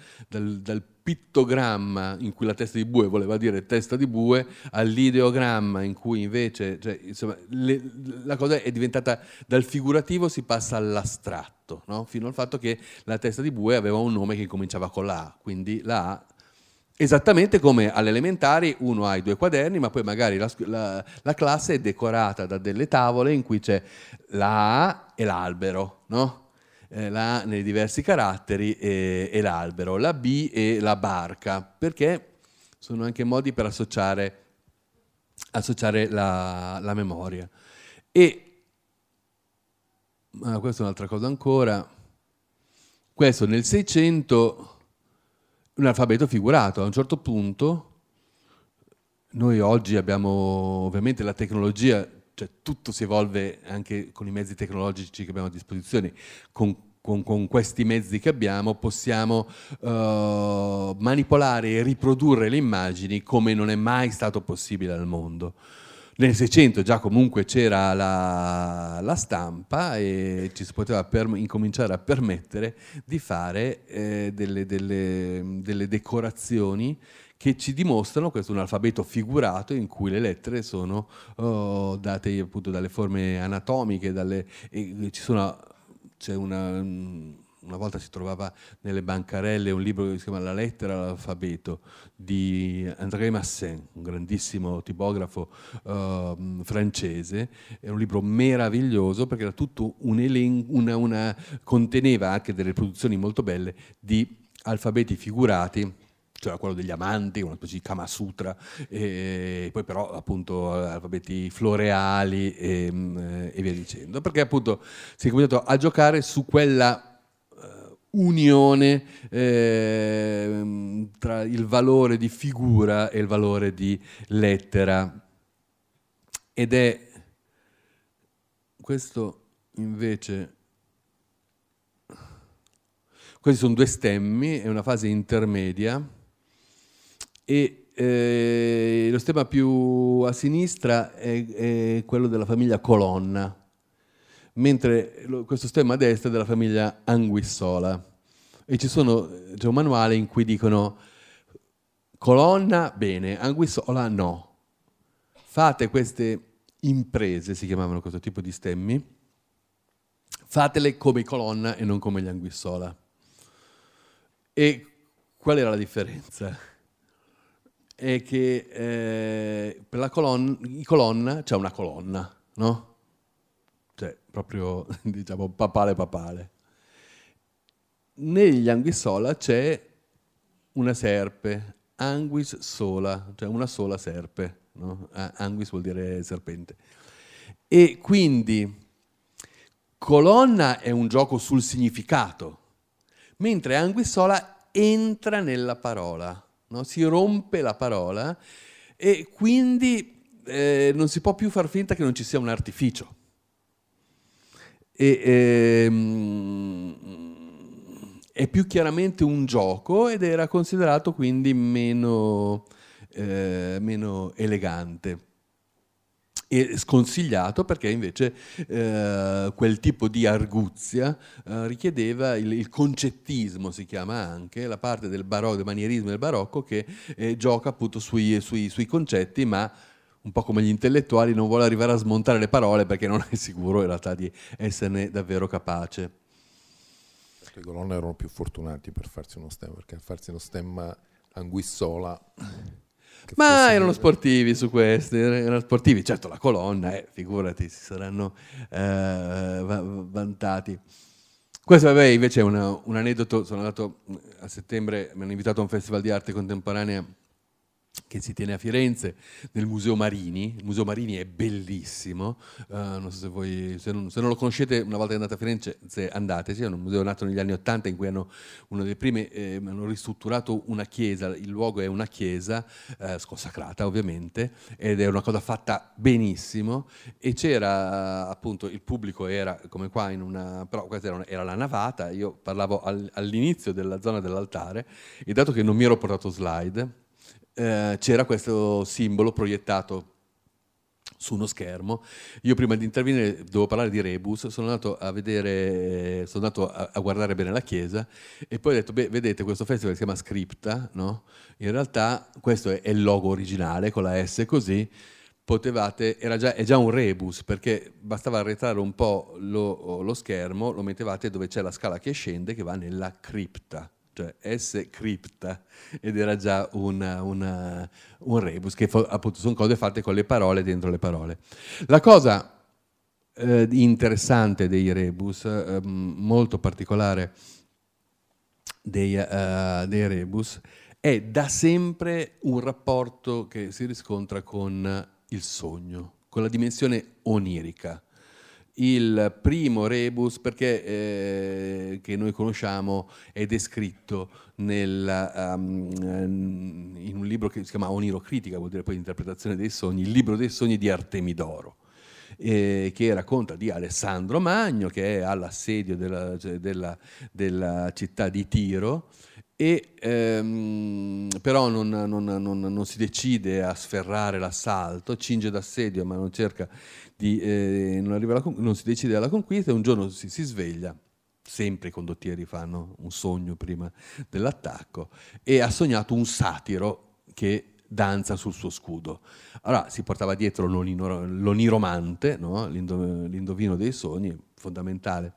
dal, pittogramma in cui la testa di bue voleva dire testa di bue all'ideogramma in cui invece cioè, insomma, le, la cosa è diventata dal figurativo si passa all'astratto no? fino al fatto che la testa di bue aveva un nome che cominciava con la A quindi la A Esattamente come alle elementari uno ha i due quaderni, ma poi magari la, la, la classe è decorata da delle tavole in cui c'è la A e l'albero, no? eh, la A nei diversi caratteri e, e l'albero, la B e la barca, perché sono anche modi per associare, associare la, la, memoria. E ah, questa è un'altra cosa ancora. Questo nel 600 un alfabeto figurato. A un certo punto, noi oggi abbiamo ovviamente la tecnologia, cioè tutto si evolve anche con i mezzi tecnologici che abbiamo a disposizione, con, con, con questi mezzi che abbiamo possiamo uh, manipolare e riprodurre le immagini come non è mai stato possibile al mondo. Nel 600 già comunque c'era la, la stampa e ci si poteva per, incominciare a permettere di fare eh, delle, delle, delle decorazioni che ci dimostrano, questo è un alfabeto figurato in cui le lettere sono oh, date appunto dalle forme anatomiche, dalle, ci sono, c'è una una volta si trovava nelle bancarelle un libro che si chiama La lettera all'alfabeto di André Massin, un grandissimo tipografo uh, francese, era un libro meraviglioso perché era tutto un elenco, una, una, conteneva anche delle produzioni molto belle di alfabeti figurati c'era cioè quello degli amanti, una specie di Kama Sutra, e poi però appunto alfabeti floreali e, ehm, e, via dicendo, perché appunto si è cominciato a giocare su quella unione eh, tra il valore di figura e il valore di lettera. Ed è questo invece, questi sono due stemmi, è una fase intermedia e eh, lo stemma più a sinistra è, è quello della famiglia Colonna mentre questo stemma a destra è della famiglia Anguissola. E ci sono, c'è un manuale in cui dicono colonna bene, Anguissola no. Fate queste imprese, si chiamavano questo tipo di stemmi, fatele come colonna e non come gli Anguissola. E qual era la differenza? È che eh, per la colonna, colonna c'è una colonna, no? proprio [LAUGHS] diciamo papale papale. Negli Anguissola c'è una serpe, Anguis sola, cioè una sola serpe, no? Anguis vuol dire serpente. E quindi colonna è un gioco sul significato, mentre Anguissola entra nella parola, no? si rompe la parola e quindi eh, non si può più far finta che non ci sia un artificio. E, ehm, è più chiaramente un gioco ed era considerato quindi meno, eh, meno elegante e sconsigliato perché invece eh, quel tipo di arguzia eh, richiedeva il, il, concettismo, si chiama anche, la parte del barocco, del manierismo del barocco che eh, gioca appunto sui, sui, sui concetti ma un po' come gli intellettuali, non vuole arrivare a smontare le parole perché non è sicuro in realtà di esserne davvero capace. Ecco, I colonne erano più fortunati per farsi uno stemma, perché farsi uno stemma anguissola... Ma erano sportivi su questi, er-, erano sportivi, certo la colonna, eh, figurati, si saranno eh, vantati. Questo vabbè, invece è una, un aneddoto, sono andato mm, a settembre, mi hanno invitato a un festival di arte contemporanea che si tiene a Firenze nel Museo Marini. Il Museo Marini è bellissimo, uh, non so se, voi, se, non, se non, lo conoscete una volta che andate a Firenze andateci, è un museo nato negli anni Ottanta in cui hanno, uno dei primi, eh, hanno ristrutturato una chiesa, il luogo è una chiesa eh, sconsacrata ovviamente ed è una cosa fatta benissimo e c'era appunto il pubblico era come qua in una, però questa era, una, era la navata, io parlavo al, all'inizio della zona dell'altare e dato che non mi ero portato slide, eh, c'era questo simbolo proiettato su uno schermo. Io prima di intervenire dovevo parlare di Rebus, sono andato a vedere, sono andato a, a guardare bene la chiesa e poi ho detto, beh, vedete questo festival si chiama Scripta, no? In realtà questo è, è il logo originale con la S così, potevate, già, è già un rebus perché bastava arretrare un po' lo, lo, schermo, lo mettevate dove c'è la scala che scende che va nella cripta cioè S cripta, ed era già una, una, un rebus, che appunto sono cose fatte con le parole dentro le parole. La cosa eh, interessante dei rebus, eh, molto particolare dei, eh, dei rebus, è da sempre un rapporto che si riscontra con il sogno, con la dimensione onirica il primo rebus perché, eh, che noi conosciamo è descritto nel, um, ehm, eh, in un libro che si chiama Onirocritica, vuol dire poi l'interpretazione dei sogni, il libro dei sogni di Artemidoro. Eh, che racconta di Alessandro Magno che è all'assedio della, cioè, della, della città di Tiro e ehm, però non, non, non, non, si decide a sferrare l'assalto, cinge d'assedio ma non cerca di, eh, non, la, non, si decide alla conquista e un giorno si, si sveglia sempre i condottieri fanno un sogno prima dell'attacco, e ha sognato un satiro che danza sul suo scudo. Allora si portava dietro l'oniromante, no? l'indovino dei sogni, fondamentale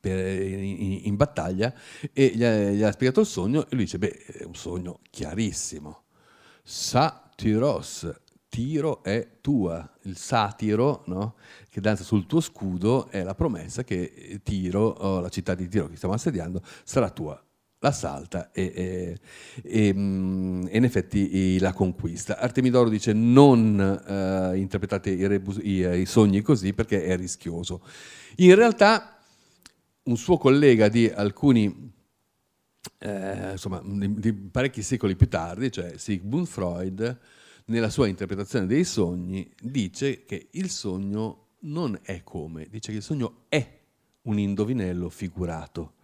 per, in, in, battaglia, e gli ha, gli ha, spiegato il sogno e lui dice, beh, è un sogno chiarissimo. Satiros Tiro è tua, il satiro no? che danza sul tuo scudo è la promessa che Tiro, oh, la città di Tiro che stiamo assediando, sarà tua l'assalta e, e, e, mm, e, in effetti la conquista. Artemidoro dice non uh, interpretate i, rebus, i, i, sogni così perché è rischioso. In realtà un suo collega di alcuni, eh, insomma, di, di parecchi secoli più tardi, cioè Sigmund Freud, nella sua interpretazione dei sogni, dice che il sogno non è come, dice che il sogno è un indovinello figurato.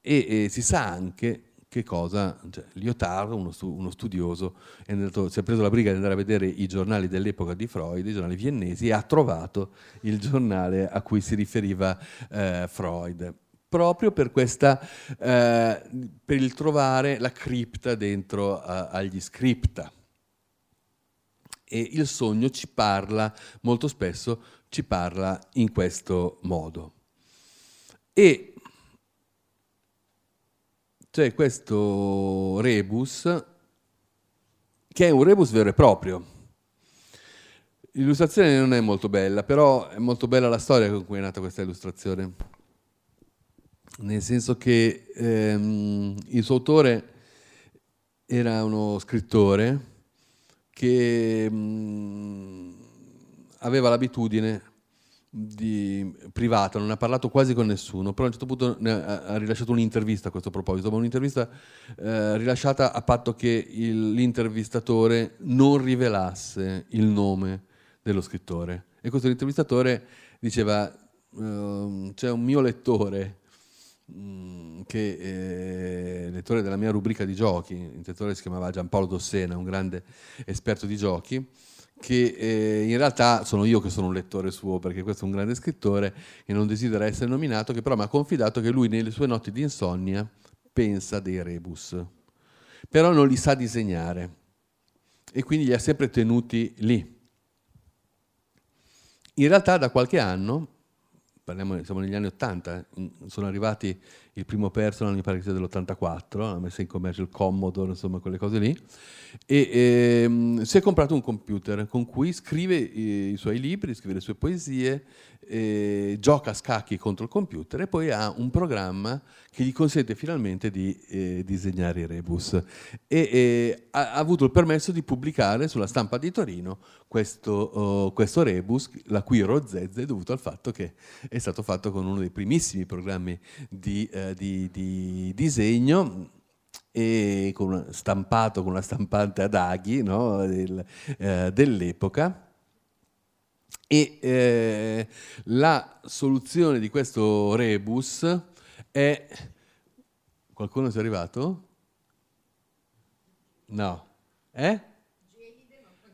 E, e si sa anche che cosa, cioè, Lyotard, uno, stu, uno studioso, andato, si è preso la briga di andare a vedere i giornali dell'epoca di Freud, i giornali viennesi, e ha trovato il giornale a cui si riferiva eh, Freud proprio per, questa, eh, per il trovare la cripta dentro a, eh, agli scripta e il sogno ci parla, molto spesso ci parla in questo modo. E c'è questo rebus che è un rebus vero e proprio. L'illustrazione non è molto bella, però è molto bella la storia con cui è nata questa illustrazione. Nel senso che ehm, il suo autore era uno scrittore che mh, mm, aveva l'abitudine di privata, non ha parlato quasi con nessuno, però a un certo punto ha rilasciato un'intervista a questo proposito, ma un'intervista eh, rilasciata a patto che il, l'intervistatore non rivelasse il nome dello scrittore. E questo intervistatore diceva, eh, c'è un mio lettore Mm, che eh, lettore della mia rubrica di giochi, il si chiamava Giampaolo Dossena, un grande esperto di giochi, che eh, in realtà sono io che sono un lettore suo, perché questo è un grande scrittore e non desidera essere nominato, che però mi ha confidato che lui nelle sue notti di insonnia pensa dei rebus, però non li sa disegnare e quindi li ha sempre tenuti lì. In realtà da qualche anno parliamo, siamo negli anni 80, eh. sono arrivati il primo personal mi pare che sia dell'84, hanno messo in commercio il Commodore, insomma quelle cose lì, e ehm, si è comprato un computer con cui scrive i, i suoi libri, scrive le sue poesie, eh, gioca a scacchi contro il computer e poi ha un programma che gli consente finalmente di eh, disegnare i rebus. E eh, ha, avuto il permesso di pubblicare sulla stampa di Torino questo, oh, questo rebus, la cui rozzezza è dovuta al fatto che è stato fatto con uno dei primissimi programmi di, eh, di, di disegno e con stampato con una stampante ad aghi no, del, eh, dell'epoca e eh, la soluzione di questo rebus è... Qualcuno si è arrivato? No. Eh?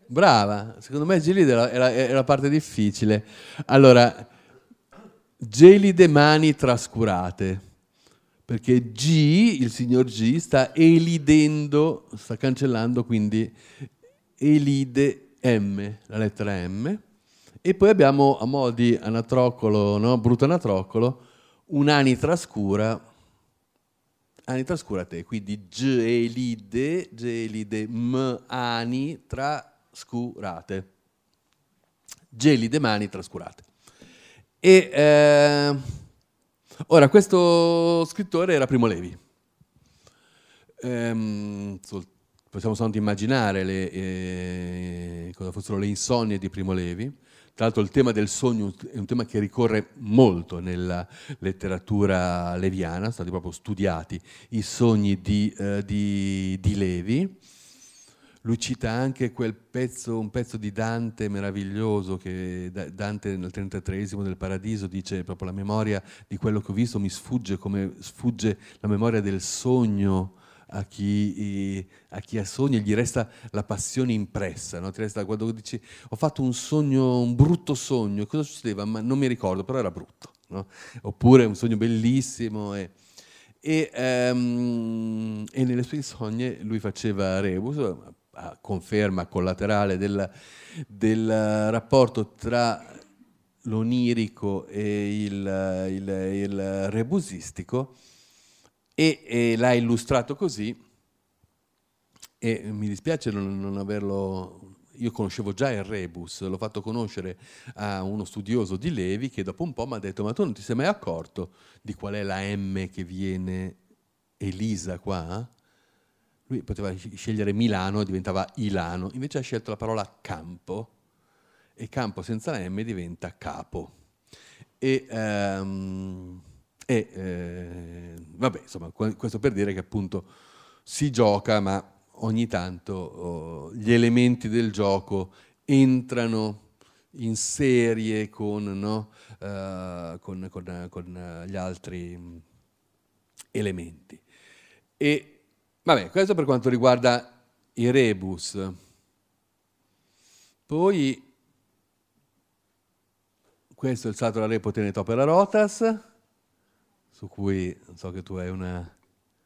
Brava, secondo me Gelide è, è la parte difficile. Allora, gelide mani trascurate, perché G, il signor G, sta elidendo, sta cancellando quindi elide M, la lettera M, e poi abbiamo, a mo' di anatrocolo, no? brutto anatrocolo, un'anitra scura, anitra scura te, quindi gelide, gelide, m'ani trascurate. Gelide mani trascurate. E eh, ora, questo scrittore era Primo Levi. Ehm, possiamo soltanto immaginare le, eh, cosa fossero le insonnie di Primo Levi tra l'altro il tema del sogno è un tema che ricorre molto nella letteratura leviana, sono stati proprio studiati i sogni di, eh, di, di Levi. Lui cita anche quel pezzo, un pezzo di Dante meraviglioso che Dante nel 33 del Paradiso dice proprio la memoria di quello che ho visto mi sfugge come sfugge la memoria del sogno a chi, a chi ha sogni, gli resta la passione impressa, no? ti resta quando dici ho fatto un sogno, un brutto sogno, cosa succedeva? Ma non mi ricordo, però era brutto, no? oppure un sogno bellissimo. E, e, um, e nelle sue sogne lui faceva rebus, a conferma collaterale del, del rapporto tra l'onirico e il, il, il rebusistico, e, e l'ha illustrato così e mi dispiace non, non averlo io conoscevo già il rebus, l'ho fatto conoscere a uno studioso di Levi che dopo un po' mi ha detto ma tu non ti sei mai accorto di qual è la M che viene Elisa qua? Lui poteva scegliere Milano e diventava Ilano, invece ha scelto la parola campo e campo senza la M diventa capo. E, um, e eh, vabbè, insomma, questo per dire che appunto si gioca, ma ogni tanto oh, gli elementi del gioco entrano in serie con, no, uh, con, con, con gli altri mm, elementi. E vabbè, questo per quanto riguarda i rebus. Poi questo è il salto della repo tenetopera rotas su cui so che tu hai una...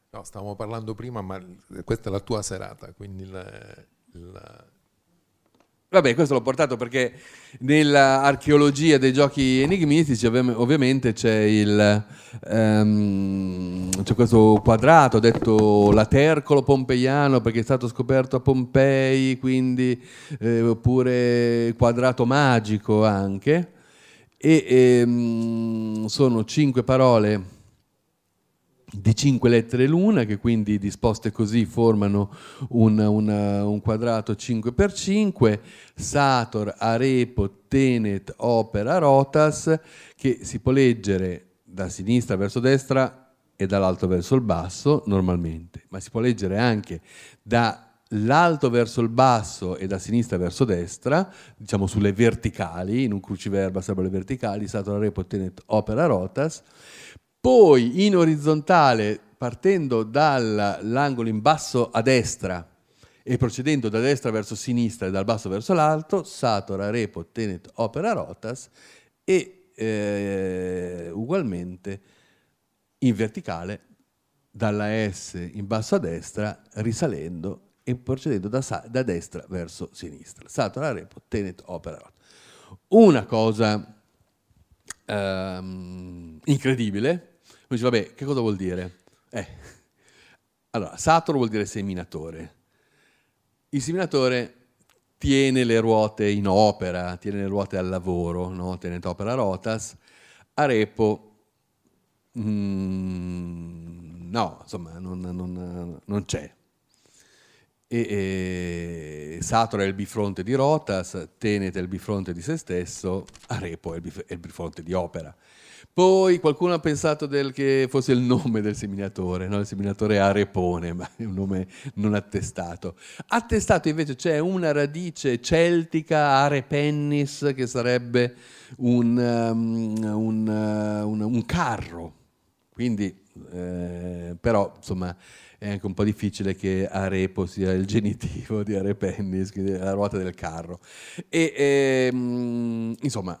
No, stavamo parlando prima, ma questa è la tua serata, quindi la, la... Vabbè, questo l'ho portato perché nell'archeologia dei giochi enigmistici ovviamente c'è, il, um, c'è questo quadrato detto latercolo pompeiano perché è stato scoperto a Pompei, quindi, eh, oppure quadrato magico anche. E ehm, sono cinque parole di cinque lettere l'una, che quindi disposte così formano un, una, un quadrato 5x5, Sator, Arepo, Tenet, Opera, Rotas, che si può leggere da sinistra verso destra e dall'alto verso il basso normalmente, ma si può leggere anche dall'alto verso il basso e da sinistra verso destra, diciamo sulle verticali, in un cruciverba sarebbero le verticali, Sator, Arepo, Tenet, Opera, Rotas, poi in orizzontale partendo dall'angolo in basso a destra e procedendo da destra verso sinistra e dal basso verso l'alto, Satora, Repo, Tenet, Opera, Rotas e eh, ugualmente in verticale dalla S in basso a destra risalendo e procedendo da, da destra verso sinistra. Satora, Repo, Tenet, Opera, Rotas. Una cosa ehm, incredibile lui dice, vabbè, che cosa vuol dire? Eh. Allora, saturo vuol dire seminatore. Il seminatore tiene le ruote in opera, tiene le ruote al lavoro, no? tenet opera rotas, arepo mm, no, insomma, non, non, non c'è. E, e, Satura è il bifronte di Rotas, Tenet è il bifronte di se stesso, a repo è il bifronte di Opera. Poi qualcuno ha pensato del, che fosse il nome del seminatore, no? il seminatore Arepone, ma è un nome non attestato. Attestato invece c'è una radice celtica, Arepennis, che sarebbe un, um, un, uh, un, un carro. Quindi, eh, però, insomma, è anche un po' difficile che Arepo sia il genitivo di Arepennis, la ruota del carro. E, eh, insomma,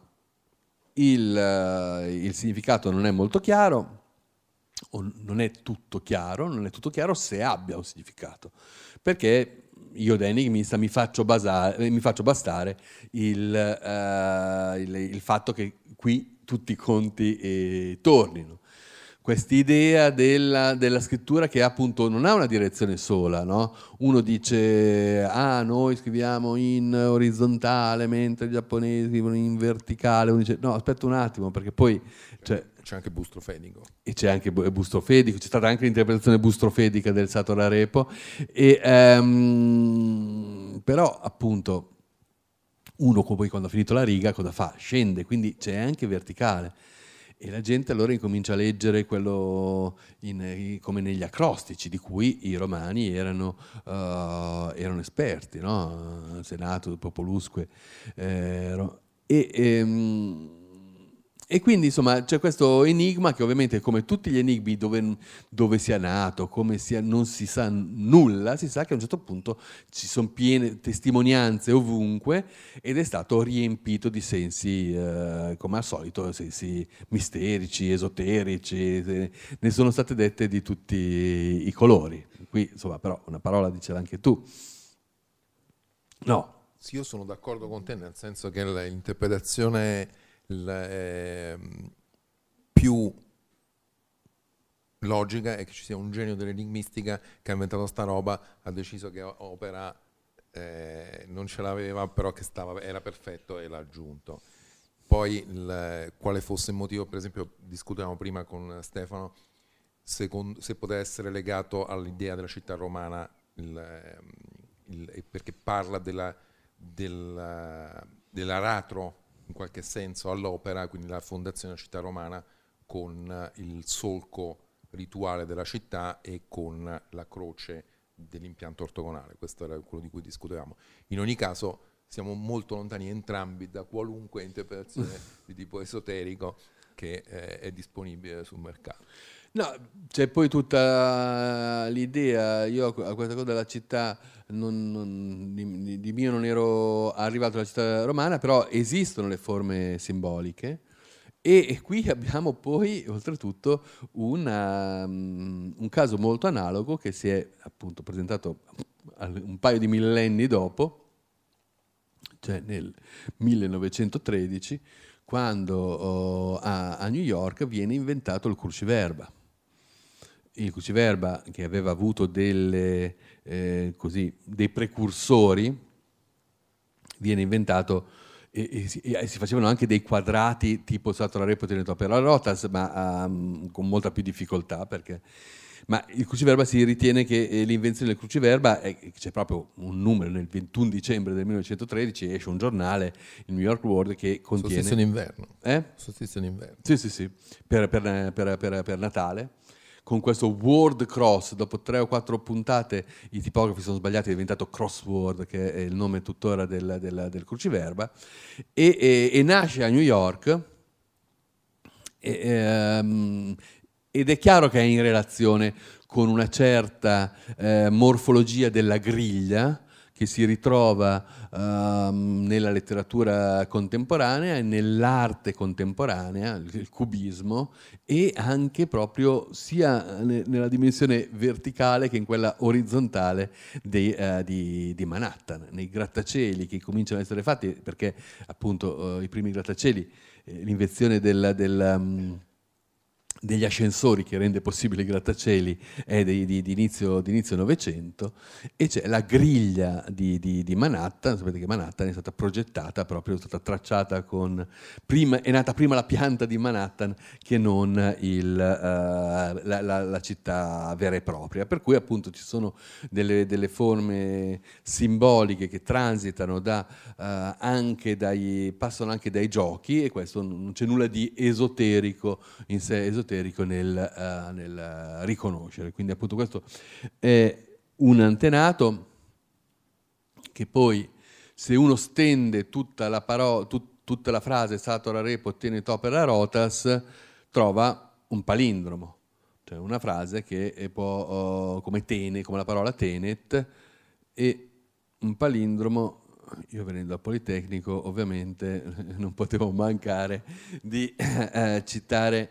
il, eh, il significato non è molto chiaro, o non è tutto chiaro, non è tutto chiaro se abbia un significato, perché io da enigmista mi faccio, basare, mi faccio bastare il, eh, il, il fatto che qui tutti i conti eh, tornino quest'idea della, della, scrittura che appunto non ha una direzione sola, no? uno dice ah noi scriviamo in orizzontale mentre i giapponesi scrivono in verticale, uno dice no aspetta un attimo perché poi... Cioè, c'è anche bustrofedico. E c'è anche bustrofedico, c'è stata anche l'interpretazione bustrofedica del Satora Repo, ehm, però appunto uno poi quando ha finito la riga cosa fa? Scende, quindi c'è anche verticale. E la gente allora incomincia a leggere quello in, come negli acrostici, di cui i romani erano, uh, erano esperti, no? Senato, Popolusque. Eh, e, e ehm, e quindi insomma c'è questo enigma che ovviamente come tutti gli enigmi dove, dove sia nato, come sia, non si sa nulla, si sa che a un certo punto ci sono piene testimonianze ovunque ed è stato riempito di sensi, eh, come al solito, sensi misterici, esoterici, ne sono state dette di tutti i colori. Qui insomma però una parola diceva anche tu. No. Sì, io sono d'accordo con te nel senso che l'interpretazione eh, più logica è che ci sia un genio dell'enigmistica che ha inventato sta roba, ha deciso che opera eh, non ce l'aveva, però che stava, era perfetto e l'ha aggiunto. Poi il, quale fosse il motivo, per esempio discutevamo prima con Stefano, secondo, se poteva essere legato all'idea della città romana, il, ehm, il, perché parla della, della, dell'aratro in qualche senso all'opera, quindi la fondazione della città romana con il solco rituale della città e con la croce dell'impianto ortogonale, questo era quello di cui discutevamo. In ogni caso siamo molto lontani entrambi da qualunque interpretazione di tipo esoterico che eh, è disponibile sul mercato. No, c'è poi tutta l'idea, io a questa cosa della città non, non, di, di, mio non ero arrivato alla città romana, però esistono le forme simboliche e, e qui [LAUGHS] abbiamo poi oltretutto una, mm, un caso molto analogo che si è appunto presentato un paio di millenni dopo, cioè nel 1913, quando oh, a, a New York viene inventato il cruciverba il Cuciverba che aveva avuto delle, eh, così, dei precursori, viene inventato e, e, e, si facevano anche dei quadrati tipo Satora Repot e per la Rotas, ma um, con molta più difficoltà perché... Ma il cruciverba si ritiene che eh, l'invenzione del cruciverba, è, c'è proprio un numero, nel 21 dicembre del 1913 esce un giornale, il New York World, che contiene... Solstizio d'inverno. Eh? Solstizio d'inverno. Sì, sì, sì, per, per, per, per Natale con questo word cross, dopo tre o quattro puntate i tipografi sono sbagliati, è diventato crossword, che è il nome tuttora del, del, del cruciverba, e, e, e, nasce a New York. E, um, ed è chiaro che è in relazione con una certa eh, morfologia della griglia, che si ritrova um, nella letteratura contemporanea e nell'arte contemporanea, il cubismo, e anche proprio sia eh, ne, nella dimensione verticale che in quella orizzontale dei, uh, di, di, Manhattan, nei grattacieli che cominciano a essere fatti, perché appunto uh, i primi grattacieli, eh, l'invenzione del... del um, degli ascensori che rende possibile i grattacieli è eh, di, di, di inizio Novecento e c'è la griglia di, di, Manhattan, sapete che Manhattan è stata progettata proprio, è stata tracciata con, prima, è nata prima la pianta di Manhattan che non il, uh, la, la, la, città vera e propria, per cui appunto ci sono delle, delle forme simboliche che transitano da, uh, anche dai, passano anche dai giochi e questo non c'è nulla di esoterico in sé, esoterico esoterico nel, uh, nel eh, riconoscere. Quindi appunto questo è un antenato che poi se uno stende tutta la, paro- tut- tutta la frase satora repo ottiene topera rotas trova un palindromo, cioè una frase che eh, può, uh, come tene, come la parola tenet, e un palindromo io venendo al Politecnico ovviamente [LAUGHS] non potevo mancare di eh, citare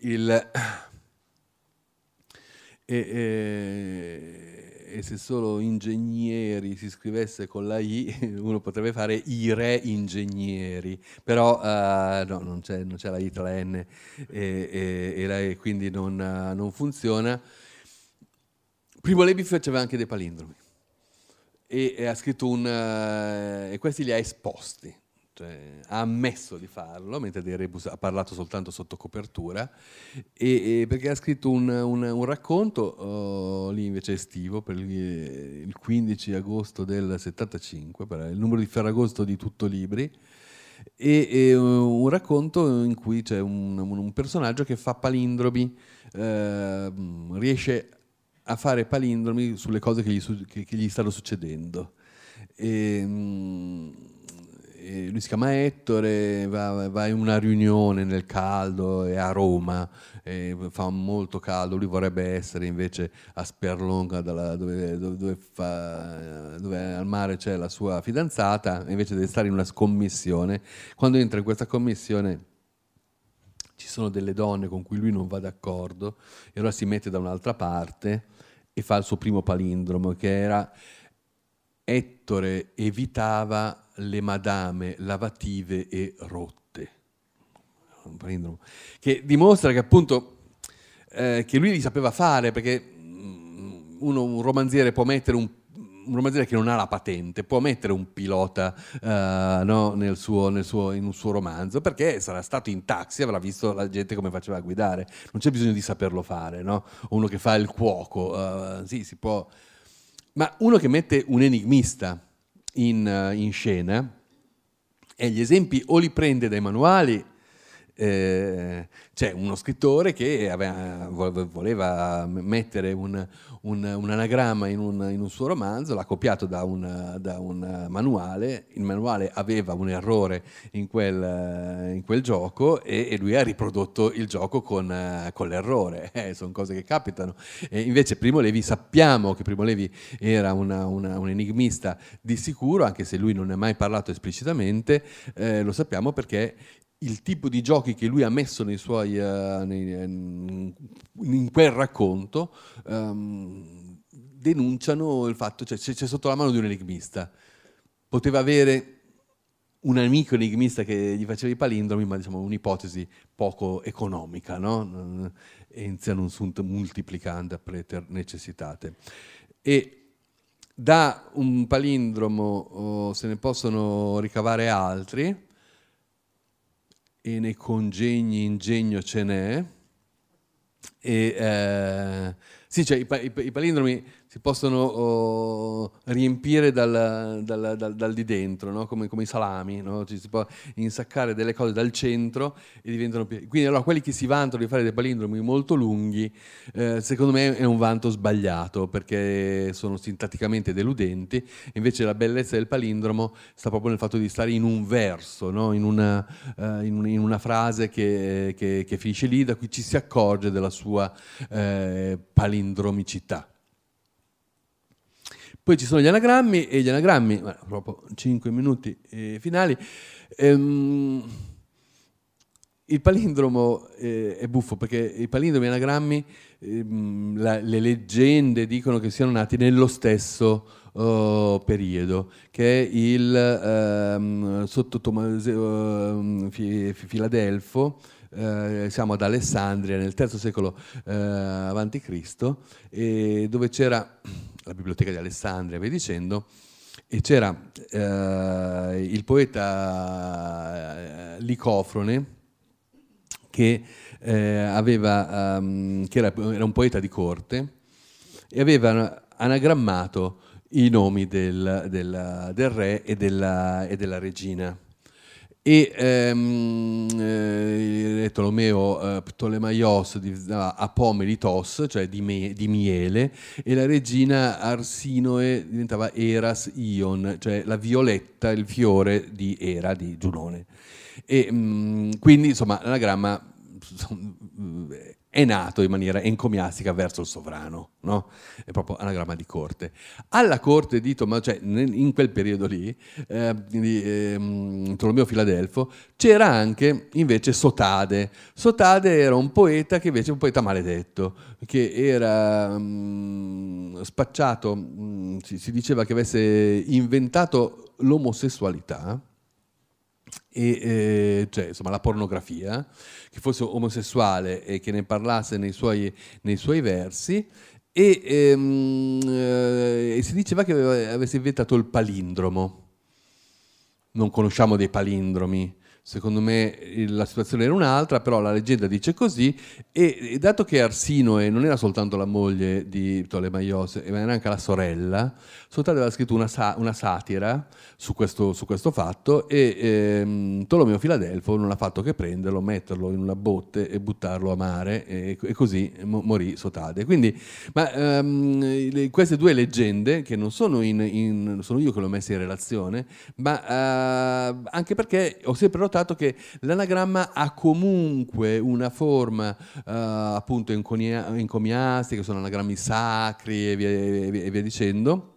il, [CLEARS THROAT] e, e, e, se solo ingegneri si scrivesse con la I, [LAUGHS] uno potrebbe fare i re ingegneri, però uh, no, non c'è, non c'è, la I tra la N e, e la E, quindi non, eh, non, funziona. Primo Levi faceva anche dei palindromi e, ha scritto un... Uh, e questi li ha esposti cioè, ha ammesso di farlo, mentre De Rebus ha parlato soltanto sotto copertura, e, e perché ha scritto un, un, un racconto oh, lì invece estivo, per il 15 agosto del 75, per il numero di Ferragosto di Tutto Libri, e, e uh, un racconto in cui c'è un, un personaggio che fa palindromi, eh, riesce a fare palindromi sulle cose che gli, che gli stanno succedendo. E, ehm, eh, lui si chiama Ettore, va, va, in una riunione nel caldo, è a Roma, fa molto caldo, lui vorrebbe essere invece a Sperlonga dalla, dove, dove, dove, fa, dove, al mare c'è la sua fidanzata, invece deve stare in una scommissione. Quando entra in questa commissione ci sono delle donne con cui lui non va d'accordo e allora si mette da un'altra parte e fa il suo primo palindromo che era Ettore evitava le madame lavative e rotte, che dimostra che appunto eh, che lui li sapeva fare perché mm, uno, un romanziere può mettere un un romanziere che non ha la patente può mettere un pilota uh, no, nel suo, nel suo, in un suo romanzo perché sarà stato in taxi, avrà visto la gente come faceva a guidare, non c'è bisogno di saperlo fare, no? uno che fa il cuoco, uh, sì, si può... Ma uno che mette un enigmista, in, eh, in scena e gli esempi o li prende dai manuali eh, c'è uno scrittore che aveva, voleva mettere un, un, un anagramma in un, in un, suo romanzo, l'ha copiato da, da un, manuale, il manuale aveva un errore in quel, in quel gioco e, e, lui ha riprodotto il gioco con, con l'errore, [LAUGHS] eh, sono cose che capitano. E invece Primo Levi sappiamo che Primo Levi era una, una, un enigmista di sicuro, anche se lui non ne ha mai parlato esplicitamente, eh, lo sappiamo perché il tipo di giochi che lui ha messo nei suoi, uh, nei, eh, in quel racconto um, denunciano il fatto, cioè c'è, sotto la mano di un enigmista. Poteva avere un amico enigmista che gli faceva i palindromi, ma diciamo un'ipotesi poco economica, no? Enzian sunt multiplicand preter necessitate. E da un palindromo oh, se ne possono ricavare altri, e nei congegni ingegno ce n'è. E, eh, sì, cioè, i, i, i palindromi si possono oh, riempire dal, dal, dal, dal, di dentro, no? come, come, i salami, no? Ci si può insaccare delle cose dal centro e diventano più... Quindi allora quelli che si vantano di fare dei palindromi molto lunghi, eh, secondo me è un vanto sbagliato perché sono sintaticamente deludenti, invece la bellezza del palindromo sta proprio nel fatto di stare in un verso, no? in, una, eh, in, in, una, frase che, che, che, finisce lì, da cui ci si accorge della sua eh, palindromicità. Poi ci sono gli anagrammi e gli anagrammi, ma proprio 5 minuti eh, finali. Ehm, il palindromo eh, è buffo perché i palindromi e anagrammi, ehm, la, le leggende dicono che siano nati nello stesso oh, periodo, che è il ehm, sotto Tomaseo ehm, Filadelfo eh, siamo ad Alessandria nel III secolo eh, a.C., dove c'era la biblioteca di Alessandria, via dicendo, e c'era eh, il poeta eh, Licofrone che, eh, aveva, um, che era, era un poeta di corte e aveva anagrammato i nomi del, del, del re e della, e della regina e ehm, eh, Tolomeo eh, Ptolemaios di, Apomelitos, cioè di, me, di, miele, e la regina Arsinoe diventava Eras Ion, cioè la violetta, il fiore di Era, di Giunone. E, mh, mm, quindi insomma l'anagramma [LAUGHS] eh, è nato in maniera encomiastica verso il sovrano, no? È proprio anagramma di corte. Alla corte di Tommaso, cioè in quel periodo lì, eh, di eh, Tolomeo Filadelfo, c'era anche invece Sotade. Sotade era un poeta che invece è un poeta maledetto, che era mh, mm, spacciato, mh, mm, si, si diceva che avesse inventato l'omosessualità e, eh, cioè, insomma, la pornografia, che fosse omosessuale e che ne parlasse nei suoi, nei suoi versi. E, ehm, eh, e, si diceva che aveva, avesse inventato il palindromo. Non conosciamo dei palindromi Secondo me la situazione era un'altra, però la leggenda dice così e, e dato che Arsinoe non era soltanto la moglie di Ptolemaios, ma era anche la sorella, Soltanto aveva scritto una, sa- una satira su questo, su questo, fatto e ehm, Tolomeo Filadelfo non ha fatto che prenderlo, metterlo in una botte e buttarlo a mare e, e così mo- morì Sotade. Quindi, ma ehm, le, queste due leggende, che non sono, in, in, sono io che le ho messe in relazione, ma eh, anche perché ho sempre notato notato che l'anagramma ha comunque una forma eh, appunto encomiastica, sono anagrammi sacri e via, e via dicendo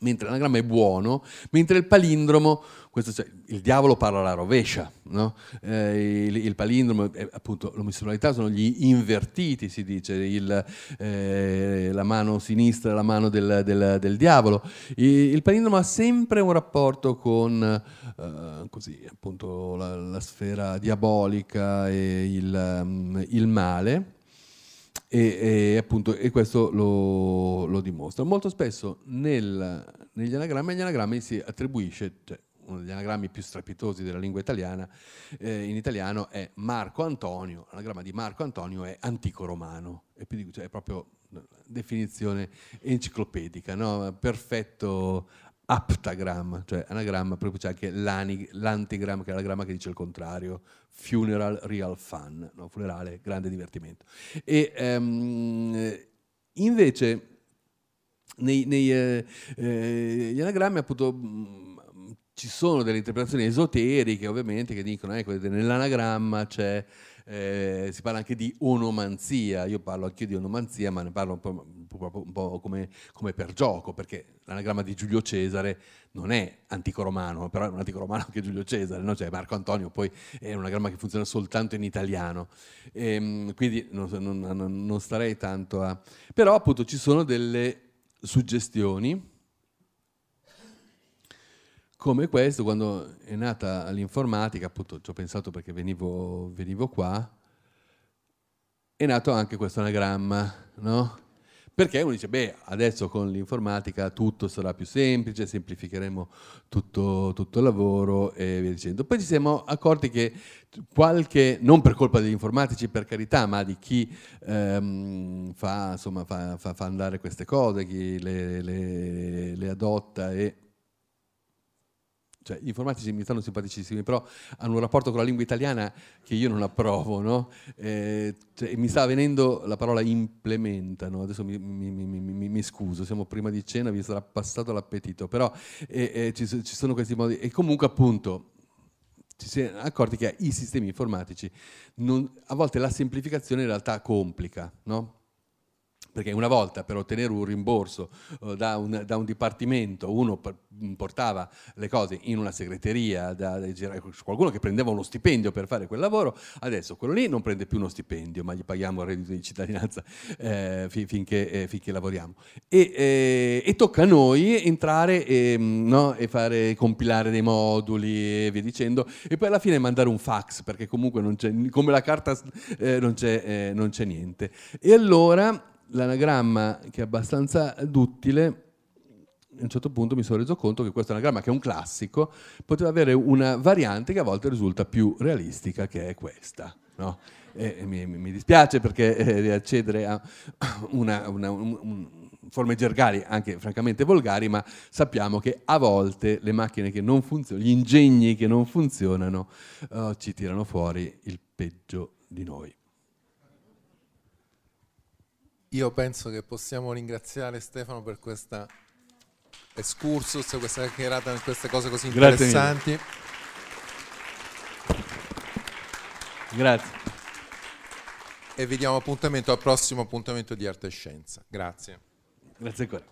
mentre l'anagramma è buono, mentre il palindromo questo, cioè, il diavolo parla alla rovescia, no? eh, il, il, palindromo, eh, appunto l'omosessualità sono gli invertiti, si dice, il, eh, la mano sinistra, la mano del, del, del diavolo. Il, il, palindromo ha sempre un rapporto con eh, così, appunto, la, la, sfera diabolica e il, mm, il male. E, e, appunto, e questo lo, lo dimostra. Molto spesso nel, negli anagrammi, agli anagrammi si attribuisce, cioè, uno degli anagrammi più strepitosi della lingua italiana, eh, in italiano è Marco Antonio, l'anagramma di Marco Antonio è antico romano, è, più, cioè, è proprio definizione enciclopedica, no? perfetto aptagram, cioè anagramma, proprio c'è anche l'antigram, che è l'anagramma che dice il contrario, funeral real fun, no? funerale, grande divertimento. E um, invece nei, nei, eh, eh, gli anagrammi appunto ci sono delle interpretazioni esoteriche, ovviamente, che dicono, ecco, nell'anagramma c'è, eh, si parla anche di onomanzia, io parlo anche di onomanzia, ma ne parlo un po', un po come, come, per gioco, perché l'anagramma di Giulio Cesare non è antico romano, però è un antico romano anche Giulio Cesare, no? cioè Marco Antonio poi è un anagramma che funziona soltanto in italiano, e, ehm, quindi non, non, non starei tanto a... Però appunto ci sono delle suggestioni come questo, quando è nata l'informatica, appunto ci ho pensato perché venivo, venivo qua, è nato anche questo anagramma, no? Perché uno dice, beh, adesso con l'informatica tutto sarà più semplice, semplificheremo tutto, tutto, il lavoro e via dicendo. Poi ci siamo accorti che qualche, non per colpa degli informatici per carità, ma di chi ehm, fa, insomma, fa, fa, fa, andare queste cose, chi le, le, le adotta e cioè gli informatici mi stanno simpaticissimi, però hanno un rapporto con la lingua italiana che io non approvo, no? eh, cioè, mi sta venendo la parola implementano, adesso mi, mi, mi, mi, scuso, siamo prima di cena, vi sarà passato l'appetito, però eh, eh, ci, ci sono questi modi, e comunque appunto ci si è accorti che i sistemi informatici non, a volte la semplificazione in realtà complica, no? perché una volta per ottenere un rimborso eh, da un, da un dipartimento uno mm, portava le cose in una segreteria, da, da, qualcuno che prendeva uno stipendio per fare quel lavoro, adesso quello lì non prende più uno stipendio, ma gli paghiamo il reddito di cittadinanza eh, fin, finché, eh, finché, lavoriamo. E, eh, e, tocca a noi entrare e, mm, no, e, fare, compilare dei moduli e via dicendo, e poi alla fine mandare un fax, perché comunque non c'è, come la carta eh, non c'è, eh, non c'è niente. E allora l'anagramma che è abbastanza duttile a un certo punto mi sono reso conto che questo anagramma, che è un classico, poteva avere una variante che a volte risulta più realistica, che è questa. No? Mi, mi, dispiace perché eh, accedere a una, una un, forme gergali, anche francamente volgari, ma sappiamo che a volte le macchine che non funzionano, gli ingegni che non funzionano, eh, ci tirano fuori il peggio di noi. Io penso che possiamo ringraziare Stefano per questa excursus, questa chiacchierata, queste cose così interessanti. Mille. Grazie. E vi diamo appuntamento al prossimo appuntamento di Arte e Scienza. Grazie. Grazie ancora.